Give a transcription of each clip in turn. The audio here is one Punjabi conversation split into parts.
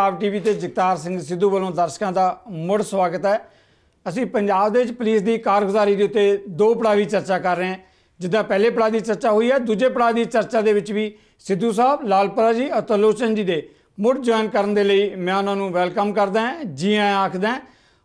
ਪੰਜਾਬ ਟੀਵੀ ਤੇ ਜਗਤਾਰ ਸਿੰਘ ਸਿੱਧੂ ਵੱਲੋਂ ਦਰਸ਼ਕਾਂ ਦਾ ਮੁੜ ਸਵਾਗਤ ਹੈ ਅਸੀਂ ਪੰਜਾਬ ਦੇ ਵਿੱਚ ਪੁਲਿਸ ਦੀ ਕਾਰਗੁਜ਼ਾਰੀ ਦੇ ਉੱਤੇ ਦੋ ਪੜਾਅ ਵੀ ਚਰਚਾ ਕਰ ਰਹੇ ਹਾਂ ਜਿੱਦਾਂ ਪਹਿਲੇ ਪੜਾਅ ਦੀ ਚਰਚਾ ਹੋਈ ਹੈ ਦੂਜੇ ਪੜਾਅ ਦੀ ਚਰਚਾ ਦੇ ਵਿੱਚ ਵੀ ਸਿੱਧੂ ਸਾਹਿਬ ਲਾਲਪਰਾ ਜੀ ਅਤੇ ਲੋਚਨ ਜੀ ਦੇ ਮੁੜ ਜੁਆਇਨ ਕਰਨ ਦੇ ਲਈ ਮੈਂ ਉਹਨਾਂ ਨੂੰ ਵੈਲਕਮ ਕਰਦਾ ਹਾਂ ਜੀ ਆਇਆਂ ਆਖਦਾ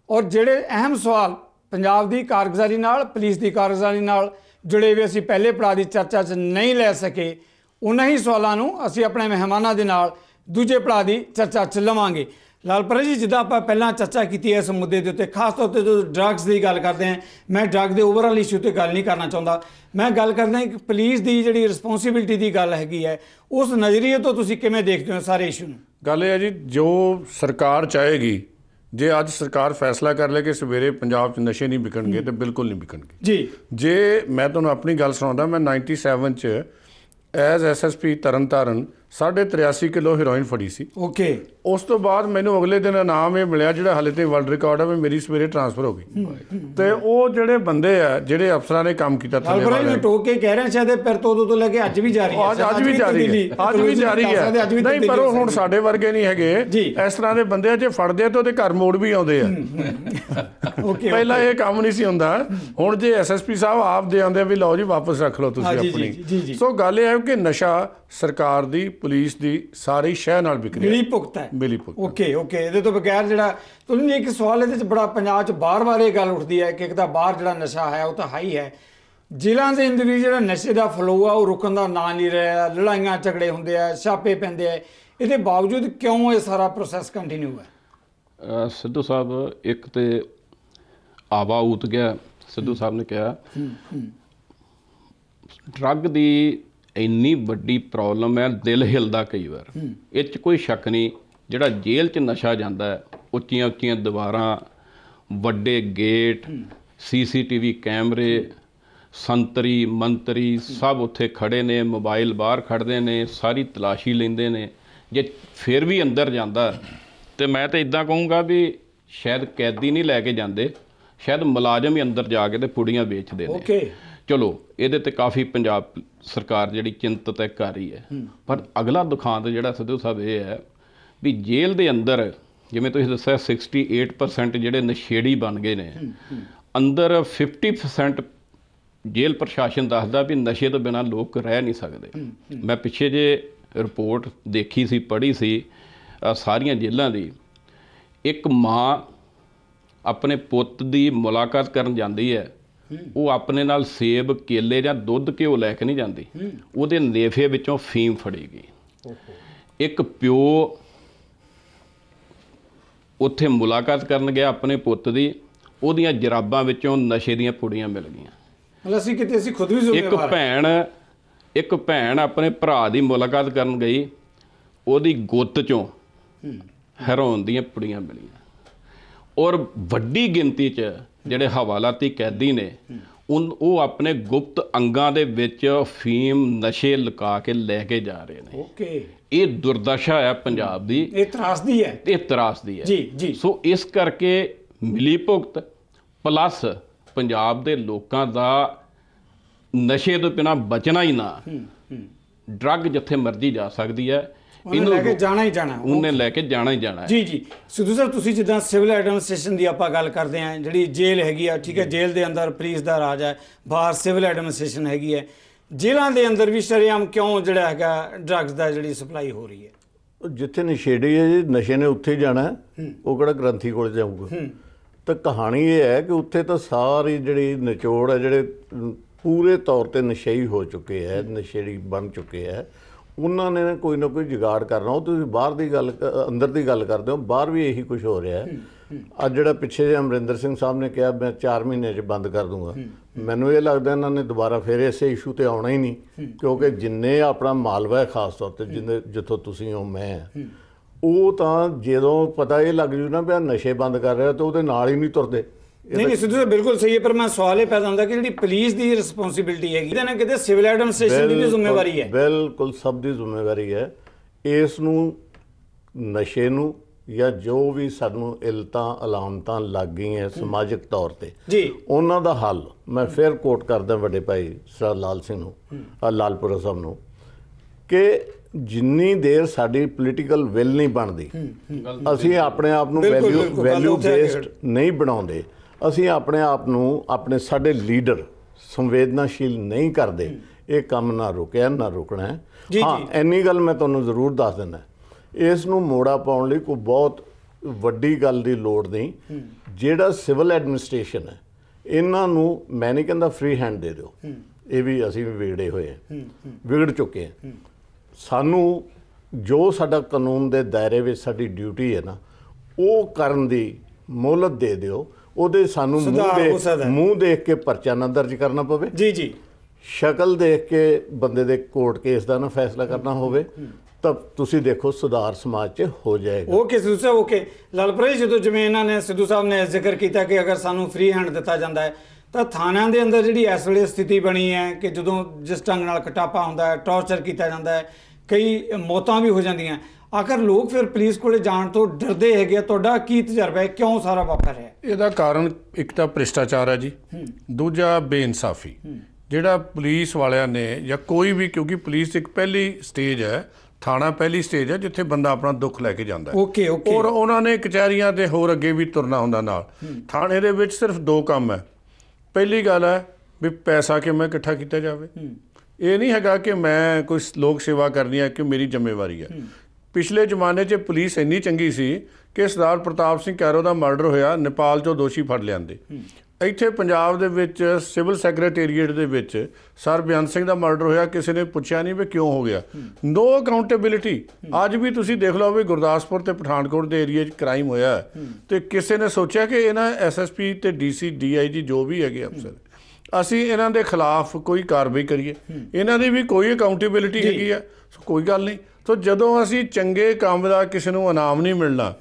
ਔਰ ਜਿਹੜੇ ਅਹਿਮ ਸਵਾਲ ਪੰਜਾਬ ਦੀ ਕਾਰਗੁਜ਼ਾਰੀ ਨਾਲ ਪੁਲਿਸ ਦੀ ਕਾਰਗੁਜ਼ਾਰੀ ਨਾਲ ਜੁੜੇ ਵੀ ਅਸੀਂ ਪਹਿਲੇ ਪੜਾਅ ਦੀ ਚਰਚਾ 'ਚ ਨਹੀਂ ਲੈ ਸਕੇ ਉਹਨਾਂ ਹੀ ਸਵਾਲਾਂ ਨੂੰ ਅਸੀਂ ਆਪਣੇ ਮਹਿਮਾਨਾਂ ਦੇ ਨਾਲ ਦੂਜੇ ਪੜਾ ਦੀ ਚਰਚਾ ਚ ਲਵਾਂਗੇ ਲਾਲਪੁਰਾ ਜੀ ਜਿੱਦਾਂ ਆਪਾਂ ਪਹਿਲਾਂ ਚਰਚਾ ਕੀਤੀ ਹੈ ਇਸ ਮੁੱਦੇ ਦੇ ਉੱਤੇ ਖਾਸ ਤੌਰ ਤੇ ਜਦੋਂ ਡਰੱਗਸ ਦੀ ਗੱਲ ਕਰਦੇ ਆ ਮੈਂ ਡਰੱਗ ਦੇ ਓਵਰਆਲ ਇਸ਼ੂ ਤੇ ਗੱਲ ਨਹੀਂ ਕਰਨਾ ਚਾਹੁੰਦਾ ਮੈਂ ਗੱਲ ਕਰਦਾ ਕਿ ਪੁਲਿਸ ਦੀ ਜਿਹੜੀ ਰਿਸਪੌਂਸਿਬਿਲਟੀ ਦੀ ਗੱਲ ਹੈਗੀ ਹੈ ਉਸ ਨਜ਼ਰੀਏ ਤੋਂ ਤੁਸੀਂ ਕਿਵੇਂ ਦੇਖਦੇ ਹੋ ਸਾਰੇ ਇਸ਼ੂ ਨੂੰ ਗੱਲ ਇਹ ਹੈ ਜੀ ਜੋ ਸਰਕਾਰ ਚਾਹੇਗੀ ਜੇ ਅੱਜ ਸਰਕਾਰ ਫੈਸਲਾ ਕਰ ਲੇ ਕਿ ਸਵੇਰੇ ਪੰਜਾਬ 'ਚ ਨਸ਼ੇ ਨਹੀਂ ਵਿਕਣਗੇ ਤੇ ਬਿਲਕੁਲ ਨਹੀਂ ਵਿਕਣਗੇ ਜੀ ਜੇ ਮੈਂ ਤੁਹਾਨੂੰ ਆਪਣੀ ਗੱਲ ਸੁਣਾਉਂਦਾ ਮੈਂ 97 'ਚ as SSP Tarn Taran 83 kilo heroin ਫੜੀ ਸੀ ਓਕੇ ਉਸ ਤੋਂ ਬਾਅਦ ਮੈਨੂੰ ਅਗਲੇ ਦਿਨ ਇਨਾਮ ਇਹ ਮਿਲਿਆ ਜਿਹੜਾ ਹਲੇ ਤੇ ਵਰਲਡ ਰਿਕਾਰਡ ਹੈ ਮੇਰੀ ਸਵੇਰੇ ਟਰਾਂਸਫਰ ਹੋ ਗਈ ਤੇ ਉਹ ਜਿਹੜੇ ਬੰਦੇ ਆ ਜਿਹੜੇ ਅਫਸਰਾਂ ਨੇ ਕੰਮ ਕੀਤਾ ਥੱਲੇ ਵਾਲੇ ਨੂੰ ਟੋਕ ਕਹਿ ਰਹੇ ਸ਼ਾਇਦ ਇਹ ਪਰ ਤੋਂ ਤੋਂ ਲੈ ਕੇ ਅੱਜ ਵੀ ਰਹੀ ਹੈ ਅੱਜ ਵੀ ਰਹੀ ਹੈ ਅੱਜ ਵੀ ਰਹੀ ਹੈ ਨਹੀਂ ਪਰ ਉਹ ਹੁਣ ਸਾਡੇ ਵਰਗੇ ਨਹੀਂ ਹੈਗੇ ਇਸ ਤਰ੍ਹਾਂ ਦੇ ਬੰਦੇ ਜੇ ਫੜਦੇ ਤਾਂ ਉਹਦੇ ਘਰ ਮੋੜ ਵੀ ਆਉਂਦੇ ਆ ਓਕੇ ਪਹਿਲਾਂ ਇਹ ਕੰਮ ਨਹੀਂ ਸੀ ਹੁੰਦਾ ਹੁਣ ਜੇ ਐਸਐਸਪੀ ਸਾਹਿਬ ਆਪ ਦੇ ਆਉਂਦੇ ਵੀ ਲਓ ਜੀ ਵਾਪਸ ਰੱਖ ਲਓ ਤੁਸੀਂ ਆਪਣੀ ਸੋ ਗੱਲ ਇਹ ਹੈ ਕਿ ਨਸ਼ਾ ਸਰਕਾਰ ਦੀ ਪੁਲਿਸ ਦੀ ਸਾਰੀ ਸ਼ਹਿ ਨਾਲ ਵਿਕਰੀ ਮਿਲੀ ਭੁਗਤ ਹੈ ਮਿਲੀ ਭੁਗਤ ਓਕੇ ਓਕੇ ਇਹਦੇ ਤੋਂ ਬਗੈਰ ਜਿਹੜਾ ਤੁਹਾਨੂੰ ਇੱਕ ਸਵਾਲ ਇਹਦੇ ਚ ਬੜਾ ਪੰਜਾਬ ਚ ਬਾਰ-ਬਾਰ ਇਹ ਗੱਲ ਉੱਠਦੀ ਹੈ ਕਿ ਇੱਕ ਤਾਂ ਬਾਹਰ ਜਿਹੜਾ ਨਸ਼ਾ ਹੈ ਉਹ ਤਾਂ ਹਾਈ ਹੈ ਜ਼ਿਲ੍ਹਾ ਦੇ ਅੰਦਰ ਵੀ ਜਿਹੜਾ ਨਸ਼ੇ ਦਾ ਫਲੋ ਆ ਉਹ ਰੁਕਣ ਦਾ ਨਾਂ ਨਹੀਂ ਰਿਹਾ ਲੜਾਈਆਂ ਝਗੜੇ ਹੁੰਦੇ ਆ ਛਾਪੇ ਪੈਂਦੇ ਆ ਇਹਦੇ ਬਾਵਜੂਦ ਕਿਉਂ ਇਹ ਸਾਰਾ ਪ੍ਰੋਸੈਸ ਕੰਟੀਨਿਊ ਹੈ ਸਿੱਧੂ ਸਾਹਿਬ ਇੱਕ ਤੇ ਆਵਾ ਉਤ ਗਿਆ ਸਿੱਧੂ ਸਾਹਿਬ ਨੇ ਕਿਹਾ ਡਰੱਗ ਦੀ ਇੰਨੀ ਵੱਡੀ ਪ੍ਰੋਬਲਮ ਹੈ ਦਿਲ ਹਿਲਦਾ ਕਈ ਵਾਰ ਇਹ 'ਚ ਕੋਈ ਸ਼ੱਕ ਨਹੀਂ ਜਿਹੜਾ ਜੇਲ੍ਹ 'ਚ ਨਸ਼ਾ ਜਾਂਦਾ ਹੈ ਉੱਚੀਆਂ ਉੱਚੀਆਂ ਦੀਵਾਰਾਂ ਵੱਡੇ ਗੇਟ ਸੀਸੀਟੀਵੀ ਕੈਮਰੇ ਸੰਤਰੀ ਮੰਤਰੀ ਸਭ ਉੱਥੇ ਖੜੇ ਨੇ ਮੋਬਾਈਲ ਬਾਹਰ ਖੜਦੇ ਨੇ ਸਾਰੀ ਤਲਾਸ਼ੀ ਲੈਂਦੇ ਨੇ ਜੇ ਫਿਰ ਵੀ ਅੰਦਰ ਜਾਂਦਾ ਤੇ ਮੈਂ ਤਾਂ ਇਦਾਂ ਕਹੂੰਗਾ ਵੀ ਸ਼ਾਇਦ ਕੈਦੀ ਨਹੀਂ ਲੈ ਕੇ ਜਾਂਦੇ ਸ਼ਾਇਦ ਮੁਲਾਜ਼ਮ ਹੀ ਅੰਦਰ ਜਾ ਕੇ ਤੇ ਪੁੜੀਆਂ ਵੇਚਦੇ ਨੇ ਓਕੇ ਚਲੋ ਇਹਦੇ ਤੇ ਕਾਫੀ ਪੰਜਾਬ ਸਰਕਾਰ ਜਿਹੜੀ ਚਿੰਤਤ ਹੈ ਕਰ ਰਹੀ ਹੈ ਪਰ ਅਗਲਾ ਦੁਖਾਂਤ ਜਿਹੜਾ ਸਿੱਧੂ ਸਾਹਿਬ ਇਹ ਹੈ ਵੀ ਜੇਲ੍ਹ ਦੇ ਅੰਦਰ ਜਿਵੇਂ ਤੁਸੀਂ ਦੱਸਿਆ 68% ਜਿਹੜੇ ਨਸ਼ੇੜੀ ਬਣ ਗਏ ਨੇ ਅੰਦਰ 50% ਜੇਲ੍ਹ ਪ੍ਰਸ਼ਾਸਨ ਦੱਸਦਾ ਵੀ ਨਸ਼ੇ ਤੋਂ ਬਿਨਾ ਲੋਕ ਰਹਿ ਨਹੀਂ ਸਕਦੇ ਮੈਂ ਪਿੱਛੇ ਜੇ ਰਿਪੋਰਟ ਦੇਖੀ ਸੀ ਪੜ੍ਹੀ ਸੀ ਸਾਰੀਆਂ ਜੇਲ੍ਹਾਂ ਦੀ ਇੱਕ ਮਾਂ ਆਪਣੇ ਪੁੱਤ ਦੀ ਮੁਲਾਕਾਤ ਕਰਨ ਜਾਂਦੀ ਹੈ ਉਹ ਆਪਣੇ ਨਾਲ ਸੇਬ ਕੇਲੇ ਜਾਂ ਦੁੱਧ ਘਿਓ ਲੈ ਕੇ ਨਹੀਂ ਜਾਂਦੀ ਉਹਦੇ ਨੇਫੇ ਵਿੱਚੋਂ ਫੀਮ ਫੜੇਗੀ ਇੱਕ ਪਿਓ ਉੱਥੇ ਮੁਲਾਕਾਤ ਕਰਨ ਗਿਆ ਆਪਣੇ ਪੁੱਤ ਦੀ ਉਹਦੀਆਂ ਜਰਾਬਾਂ ਵਿੱਚੋਂ ਨਸ਼ੇ ਦੀਆਂ ਪੁੜੀਆਂ ਮਿਲ ਗਈਆਂ ਮਤਲਬ ਅਸੀਂ ਕਿਤੇ ਅਸੀਂ ਖੁਦ ਵੀ ਜ਼ਿੰਮੇਵਾਰ ਇੱਕ ਭੈਣ ਇੱਕ ਭੈਣ ਆਪਣੇ ਭਰਾ ਦੀ ਮੁਲਾਕਾਤ ਕਰਨ ਗਈ ਉਹਦੀ ਗੁੱਤ ਚੋਂ ਹੈਰਾਨ ਦੀਆਂ ਪੁੜੀਆਂ ਮਿਲੀਆਂ ਔਰ ਵੱਡੀ ਗਿਣਤੀ 'ਚ ਜਿਹੜੇ ਹਵਾਲਾਤੀ ਕੈਦੀ ਨੇ ਉਹ ਆਪਣੇ ਗੁਪਤ ਅੰਗਾਂ ਦੇ ਵਿੱਚ ਫੀਮ ਨਸ਼ੇ ਲੁਕਾ ਕੇ ਲੈ ਕੇ ਜਾ ਰਹੇ ਨੇ ਓਕੇ ਇਹ ਦੁਰਦਸ਼ਾ ਹੈ ਪੰਜਾਬ ਦੀ ਇਹ ਤਰਾਸਦੀ ਹੈ ਇਹ ਤਰਾਸਦੀ ਹੈ ਜੀ ਜੀ ਸੋ ਇਸ ਕਰਕੇ ਮਿਲੀ ਭੁਗਤ ਪਲੱਸ ਪੰਜਾਬ ਦੇ ਲੋਕਾਂ ਦਾ ਨਸ਼ੇ ਤੋਂ ਬਿਨਾ ਬਚਣਾ ਹੀ ਨਾ ਡਰੱਗ ਜਿੱਥੇ ਮਰਜ਼ੀ ਜਾ ਸਕਦੀ ਹੈ ਉਹਨੇ ਲੈ ਕੇ ਜਾਣਾ ਹੀ ਜਾਣਾ ਉਹਨੇ ਲੈ ਕੇ ਜਾਣਾ ਹੀ ਜਾਣਾ ਜੀ ਜੀ ਸਿੱਧੂ ਸਰ ਤੁਸੀਂ ਜਿੱਦਾਂ ਸਿਵਲ ਐਡਮਿਨਿਸਟ੍ਰੇਸ਼ਨ ਦੀ ਆਪਾਂ ਗੱਲ ਕਰਦੇ ਆਂ ਜਿਹੜੀ ਜੇਲ੍ਹ ਹੈਗੀ ਆ ਠੀਕ ਹੈ ਜੇਲ੍ਹ ਦੇ ਅੰਦਰ ਪੁਲਿਸ ਦਾ ਰਾਜ ਹੈ ਬਾਹਰ ਸਿਵਲ ਐਡਮਿਨਿਸਟ੍ਰੇਸ਼ਨ ਹੈਗੀ ਹੈ ਜੇਲ੍ਹਾਂ ਦੇ ਅੰਦਰ ਵੀ ਸ਼ਰੀਆਮ ਕਿਉਂ ਜਿਹੜਾ ਹੈਗਾ ਡਰੱਗਸ ਦਾ ਜਿਹੜੀ ਸਪਲਾਈ ਹੋ ਰਹੀ ਹੈ ਜਿੱਥੇ ਨਸ਼ੇੜੀ ਹੈ ਨਸ਼ੇ ਨੇ ਉੱਥੇ ਜਾਣਾ ਉਹ ਕਿਹੜਾ ਗ੍ਰੰਥੀ ਕੋਲ ਜਾਊਗਾ ਤਾਂ ਕਹਾਣੀ ਇਹ ਹੈ ਕਿ ਉੱਥੇ ਤਾਂ ਸਾਰੀ ਜਿਹੜੀ ਨਿਚੋੜ ਹੈ ਜਿਹੜੇ ਪੂਰੇ ਤੌਰ ਤੇ ਨਸ਼ੇਈ ਹੋ ਚੁੱਕੇ ਹੈ ਨਸ਼ੇੜੀ ਬਣ ਚੁੱਕੇ ਹੈ ਉਹਨਾਂ ਨੇ ਕੋਈ ਨਾ ਕੋਈ ਜੁਗਾੜ ਕਰਨਾ ਉਹ ਤੁਸੀਂ ਬਾਹਰ ਦੀ ਗੱਲ ਅੰਦਰ ਦੀ ਗੱਲ ਕਰਦੇ ਹੋ ਬਾਹਰ ਵੀ ਇਹੀ ਕੁਝ ਹੋ ਰਿਹਾ ਹੈ ਅੱਜ ਜਿਹੜਾ ਪਿੱਛੇ ਜੇ ਅਮਰਿੰਦਰ ਸਿੰਘ ਸਾਹਿਬ ਨੇ ਕਿਹਾ ਮੈਂ 4 ਮਹੀਨੇ 'ਚ ਬੰਦ ਕਰ ਦੂੰਗਾ ਮੈਨੂੰ ਇਹ ਲੱਗਦਾ ਇਹਨਾਂ ਨੇ ਦੁਬਾਰਾ ਫੇਰ ਇਸੇ ਇਸ਼ੂ ਤੇ ਆਉਣਾ ਹੀ ਨਹੀਂ ਕਿਉਂਕਿ ਜਿੰਨੇ ਆਪਣਾ ਮਾਲਵਾ ਹੈ ਖਾਸ ਤੌਰ ਤੇ ਜਿੰਨੇ ਜਿੱਥੋਂ ਤੁਸੀਂ ਹੋ ਮੈਂ ਉਹ ਤਾਂ ਜਦੋਂ ਪਤਾ ਇਹ ਲੱਗ ਜੂ ਨਾ ਵੀ ਨਸ਼ੇ ਬੰਦ ਕਰ ਰਿਹਾ ਤਾਂ ਉਹਦੇ ਨਾਲ ਹੀ ਨਹੀਂ ਤੁਰਦੇ ਨਹੀਂ ਨਹੀਂ ਸਿੱਧੂ ਸਾਹਿਬ ਬਿਲਕੁਲ ਸਹੀ ਹੈ ਪਰ ਮੈਂ ਸਵਾਲ ਇਹ ਪੈਦਾ ਹੁੰਦਾ ਕਿ ਜਿਹੜੀ ਪੁਲਿਸ ਦੀ ਰਿਸਪੌਂਸਿਬਿਲਟੀ ਹੈਗੀ ਇਹਦੇ ਨਾਲ ਕਿਤੇ ਸਿਵਲ ਐਡਮਿਨਿਸਟ੍ਰੇਸ਼ਨ ਦੀ ਵੀ ਜ਼ਿੰਮੇਵਾਰੀ ਹੈ ਬਿਲਕੁਲ ਸਭ ਦੀ ਜ਼ਿੰਮੇਵਾਰੀ ਹੈ ਇਸ ਨੂੰ ਨਸ਼ੇ ਨੂੰ ਜਾਂ ਜੋ ਵੀ ਸਾਨੂੰ ਇਲਤਾ ਅਲਾਮਤਾਂ ਲੱਗ ਗਈਆਂ ਸਮਾਜਿਕ ਤੌਰ ਤੇ ਜੀ ਉਹਨਾਂ ਦਾ ਹੱਲ ਮੈਂ ਫਿਰ ਕੋਟ ਕਰਦਾ ਵੱਡੇ ਭਾਈ ਸਰ ਲਾਲ ਸਿੰਘ ਨੂੰ ਆ ਲਾਲਪੁਰਾ ਸਾਹਿਬ ਨੂੰ ਕਿ ਜਿੰਨੀ ਦੇਰ ਸਾਡੀ ਪੋਲੀਟੀਕਲ ਵਿਲ ਨਹੀਂ ਬਣਦੀ ਅਸੀਂ ਆਪਣੇ ਆਪ ਨੂੰ ਵੈਲਿਊ ਵੈਲਿਊ ਬੇਸਡ ਨਹੀਂ ਬਣਾਉਂਦੇ ਅਸੀਂ ਆਪਣੇ ਆਪ ਨੂੰ ਆਪਣੇ ਸਾਡੇ ਲੀਡਰ ਸੰਵੇਦਨਾਸ਼ੀਲ ਨਹੀਂ ਕਰਦੇ ਇਹ ਕੰਮ ਨਾ ਰੁਕਿਆ ਨਾ ਰੁਕਣਾ ਹੈ ਹਾਂ ਐਨੀ ਗੱਲ ਮੈਂ ਤੁਹਾਨੂੰ ਜ਼ਰੂਰ ਦੱਸ ਦਿੰਦਾ ਇਸ ਨੂੰ ਮੋੜਾ ਪਾਉਣ ਲਈ ਕੋਈ ਬਹੁਤ ਵੱਡੀ ਗੱਲ ਦੀ ਲੋੜ ਨਹੀਂ ਜਿਹੜਾ ਸਿਵਲ ਐਡਮਿਨਿਸਟ੍ਰੇਸ਼ਨ ਹੈ ਇਹਨਾਂ ਨੂੰ ਮੈਂ ਨਹੀਂ ਕਹਿੰਦਾ ਫ੍ਰੀ ਹੈਂਡ ਦੇ ਦਿਓ ਇਹ ਵੀ ਅਸੀਂ ਵਿਗੜੇ ਹੋਏ ਹਾਂ ਵਿਗੜ ਚੁੱਕੇ ਹਾਂ ਸਾਨੂੰ ਜੋ ਸਾਡਾ ਕਾਨੂੰਨ ਦੇ ਦਾਇਰੇ ਵਿੱਚ ਸਾਡੀ ਡਿਊਟੀ ਹੈ ਨਾ ਉਹ ਕਰਨ ਦੀ ਮੌਲਤ ਦੇ ਦਿਓ ਉਹਦੇ ਸਾਨੂੰ ਮੂੰਹ ਦੇਖ ਮੂੰਹ ਦੇਖ ਕੇ ਪਰਚਾ ਨਾ ਦਰਜ ਕਰਨਾ ਪਵੇ ਜੀ ਜੀ ਸ਼ਕਲ ਦੇਖ ਕੇ ਬੰਦੇ ਦੇ ਕੋਰਟ ਕੇਸ ਦਾ ਨਾ ਫੈਸਲਾ ਕਰਨਾ ਹੋਵੇ ਤਾਂ ਤੁਸੀਂ ਦੇਖੋ ਸੁਧਾਰ ਸਮਾਜ 'ਚ ਹੋ ਜਾਏਗਾ ਓਕੇ ਸਿੱਧੂ ਸਾਹਿਬ ਓਕੇ ਲਾਲਪ੍ਰੀਤ ਜਦੋਂ ਜਿਵੇਂ ਇਹਨਾਂ ਨੇ ਸਿੱਧੂ ਸਾਹਿਬ ਨੇ ਜ਼ਿਕਰ ਕੀਤਾ ਕਿ ਅਗਰ ਸਾਨੂੰ ਫ੍ਰੀ ਹੈਂਡ ਦਿੱਤਾ ਜਾਂਦਾ ਹੈ ਤਾਂ ਥਾਣਿਆਂ ਦੇ ਅੰਦਰ ਜਿਹੜੀ ਇਸ ਵੇਲੇ ਸਥਿਤੀ ਬਣੀ ਹੈ ਕਿ ਜਦੋਂ ਜਿਸ ਢੰਗ ਨਾਲ ਕਟਾਪਾ ਹੁੰਦਾ ਹੈ ਟੌਰਚਰ ਕੀਤਾ ਜਾਂਦਾ ਹੈ ਕਈ ਮੌਤਾਂ ਵੀ ਹੋ ਜਾਂਦੀਆਂ ਆਖਰ ਲੋਕ ਫਿਰ ਪੁਲਿਸ ਕੋਲੇ ਜਾਣ ਤੋਂ ਡਰਦੇ ਹੈਗੇ ਤੁਹਾਡਾ ਕੀ ਤਜਰਬਾ ਹੈ ਕਿਉਂ ਸਾਰਾ ਵਾਪਰ ਰਿਹਾ ਇਹਦਾ ਕਾਰਨ ਇੱਕ ਤਾਂ ਭ੍ਰਿਸ਼ਟਾਚਾਰ ਹੈ ਜੀ ਦੂਜਾ ਬੇਇਨਸਾਫੀ ਜਿਹੜਾ ਪੁਲਿਸ ਵਾਲਿਆਂ ਨੇ ਜਾਂ ਕੋਈ ਵੀ ਕਿਉਂਕਿ ਪੁਲਿਸ ਇੱਕ ਪਹਿਲੀ ਸਟੇਜ ਹੈ ਥਾਣਾ ਪਹਿਲੀ ਸਟੇਜ ਹੈ ਜਿੱਥੇ ਬੰਦਾ ਆਪਣਾ ਦੁੱਖ ਲੈ ਕੇ ਜਾਂਦਾ ਹੈ ਓਕੇ ਓਕੇ ਔਰ ਉਹਨਾਂ ਨੇ ਕਚਹਿਰੀਆਂ ਤੇ ਹੋਰ ਅੱਗੇ ਵੀ ਤੁਰਨਾ ਹੁੰਦਾ ਨਾਲ ਥਾਣੇ ਦੇ ਵਿੱਚ ਸਿਰਫ ਦੋ ਕੰਮ ਹੈ ਪਹਿਲੀ ਗੱਲ ਹੈ ਵੀ ਪੈਸਾ ਕਿਵੇਂ ਇਕੱਠਾ ਕੀਤਾ ਜਾਵੇ ਇਹ ਨਹੀਂ ਹੈਗਾ ਕਿ ਮੈਂ ਕੋਈ ਲੋਕ ਸੇਵਾ ਕਰਨੀ ਹੈ ਕਿ ਮੇਰੀ ਜ਼ਿੰਮੇਵਾਰੀ ਹੈ ਪਿਛਲੇ ਜ਼ਮਾਨੇ 'ਚ ਪੁਲਿਸ ਇੰਨੀ ਚੰਗੀ ਸੀ ਕਿ ਸਰਦਾਰ ਪ੍ਰਤਾਪ ਸਿੰਘ ਕੈਰੋ ਦਾ ਮਰਡਰ ਹੋਇਆ ਨੇਪਾਲ 'ਚੋਂ ਦੋਸ਼ੀ ਫੜ ਲਿਆਂਦੇ ਇੱਥੇ ਪੰਜਾਬ ਦੇ ਵਿੱਚ ਸਿਵਲ ਸੈਕਟਰੀਏਟ ਦੇ ਵਿੱਚ ਸਰ ਬਿਆਨ ਸਿੰਘ ਦਾ ਮਰਡਰ ਹੋਇਆ ਕਿਸੇ ਨੇ ਪੁੱਛਿਆ ਨਹੀਂ ਵੀ ਕਿਉਂ ਹੋ ਗਿਆ ਨੋ ਅਕਾਊਂਟੇਬਿਲਿਟੀ ਅੱਜ ਵੀ ਤੁਸੀਂ ਦੇਖ ਲਓ ਵੀ ਗੁਰਦਾਸਪੁਰ ਤੇ ਪਠਾਨਕੋਟ ਦੇ ਏਰੀਆ 'ਚ ਕ੍ਰਾਈਮ ਹੋਇਆ ਤੇ ਕਿਸੇ ਨੇ ਸੋਚਿਆ ਕਿ ਇਹਨਾਂ ਐਸਐਸਪੀ ਤੇ ਡੀਸੀ ਡੀਆਈਜੀ ਜੋ ਵੀ ਹੈਗੇ ਅਫਸਰ ਅਸੀਂ ਇਹਨਾਂ ਦੇ ਖਿਲਾਫ ਕੋਈ ਕਾਰਵਾਈ ਕਰੀਏ ਇਹਨਾਂ ਦੀ ਵੀ ਕੋਈ ਅਕਾਊਂਟੇਬਿਲਿਟੀ ਹੈਗੀ ਆ ਕੋਈ ਗੱਲ ਨਹੀਂ ਤੋ ਜਦੋਂ ਅਸੀਂ ਚੰਗੇ ਕੰਮ ਦਾ ਕਿਸੇ ਨੂੰ ਇਨਾਮ ਨਹੀਂ ਮਿਲਣਾ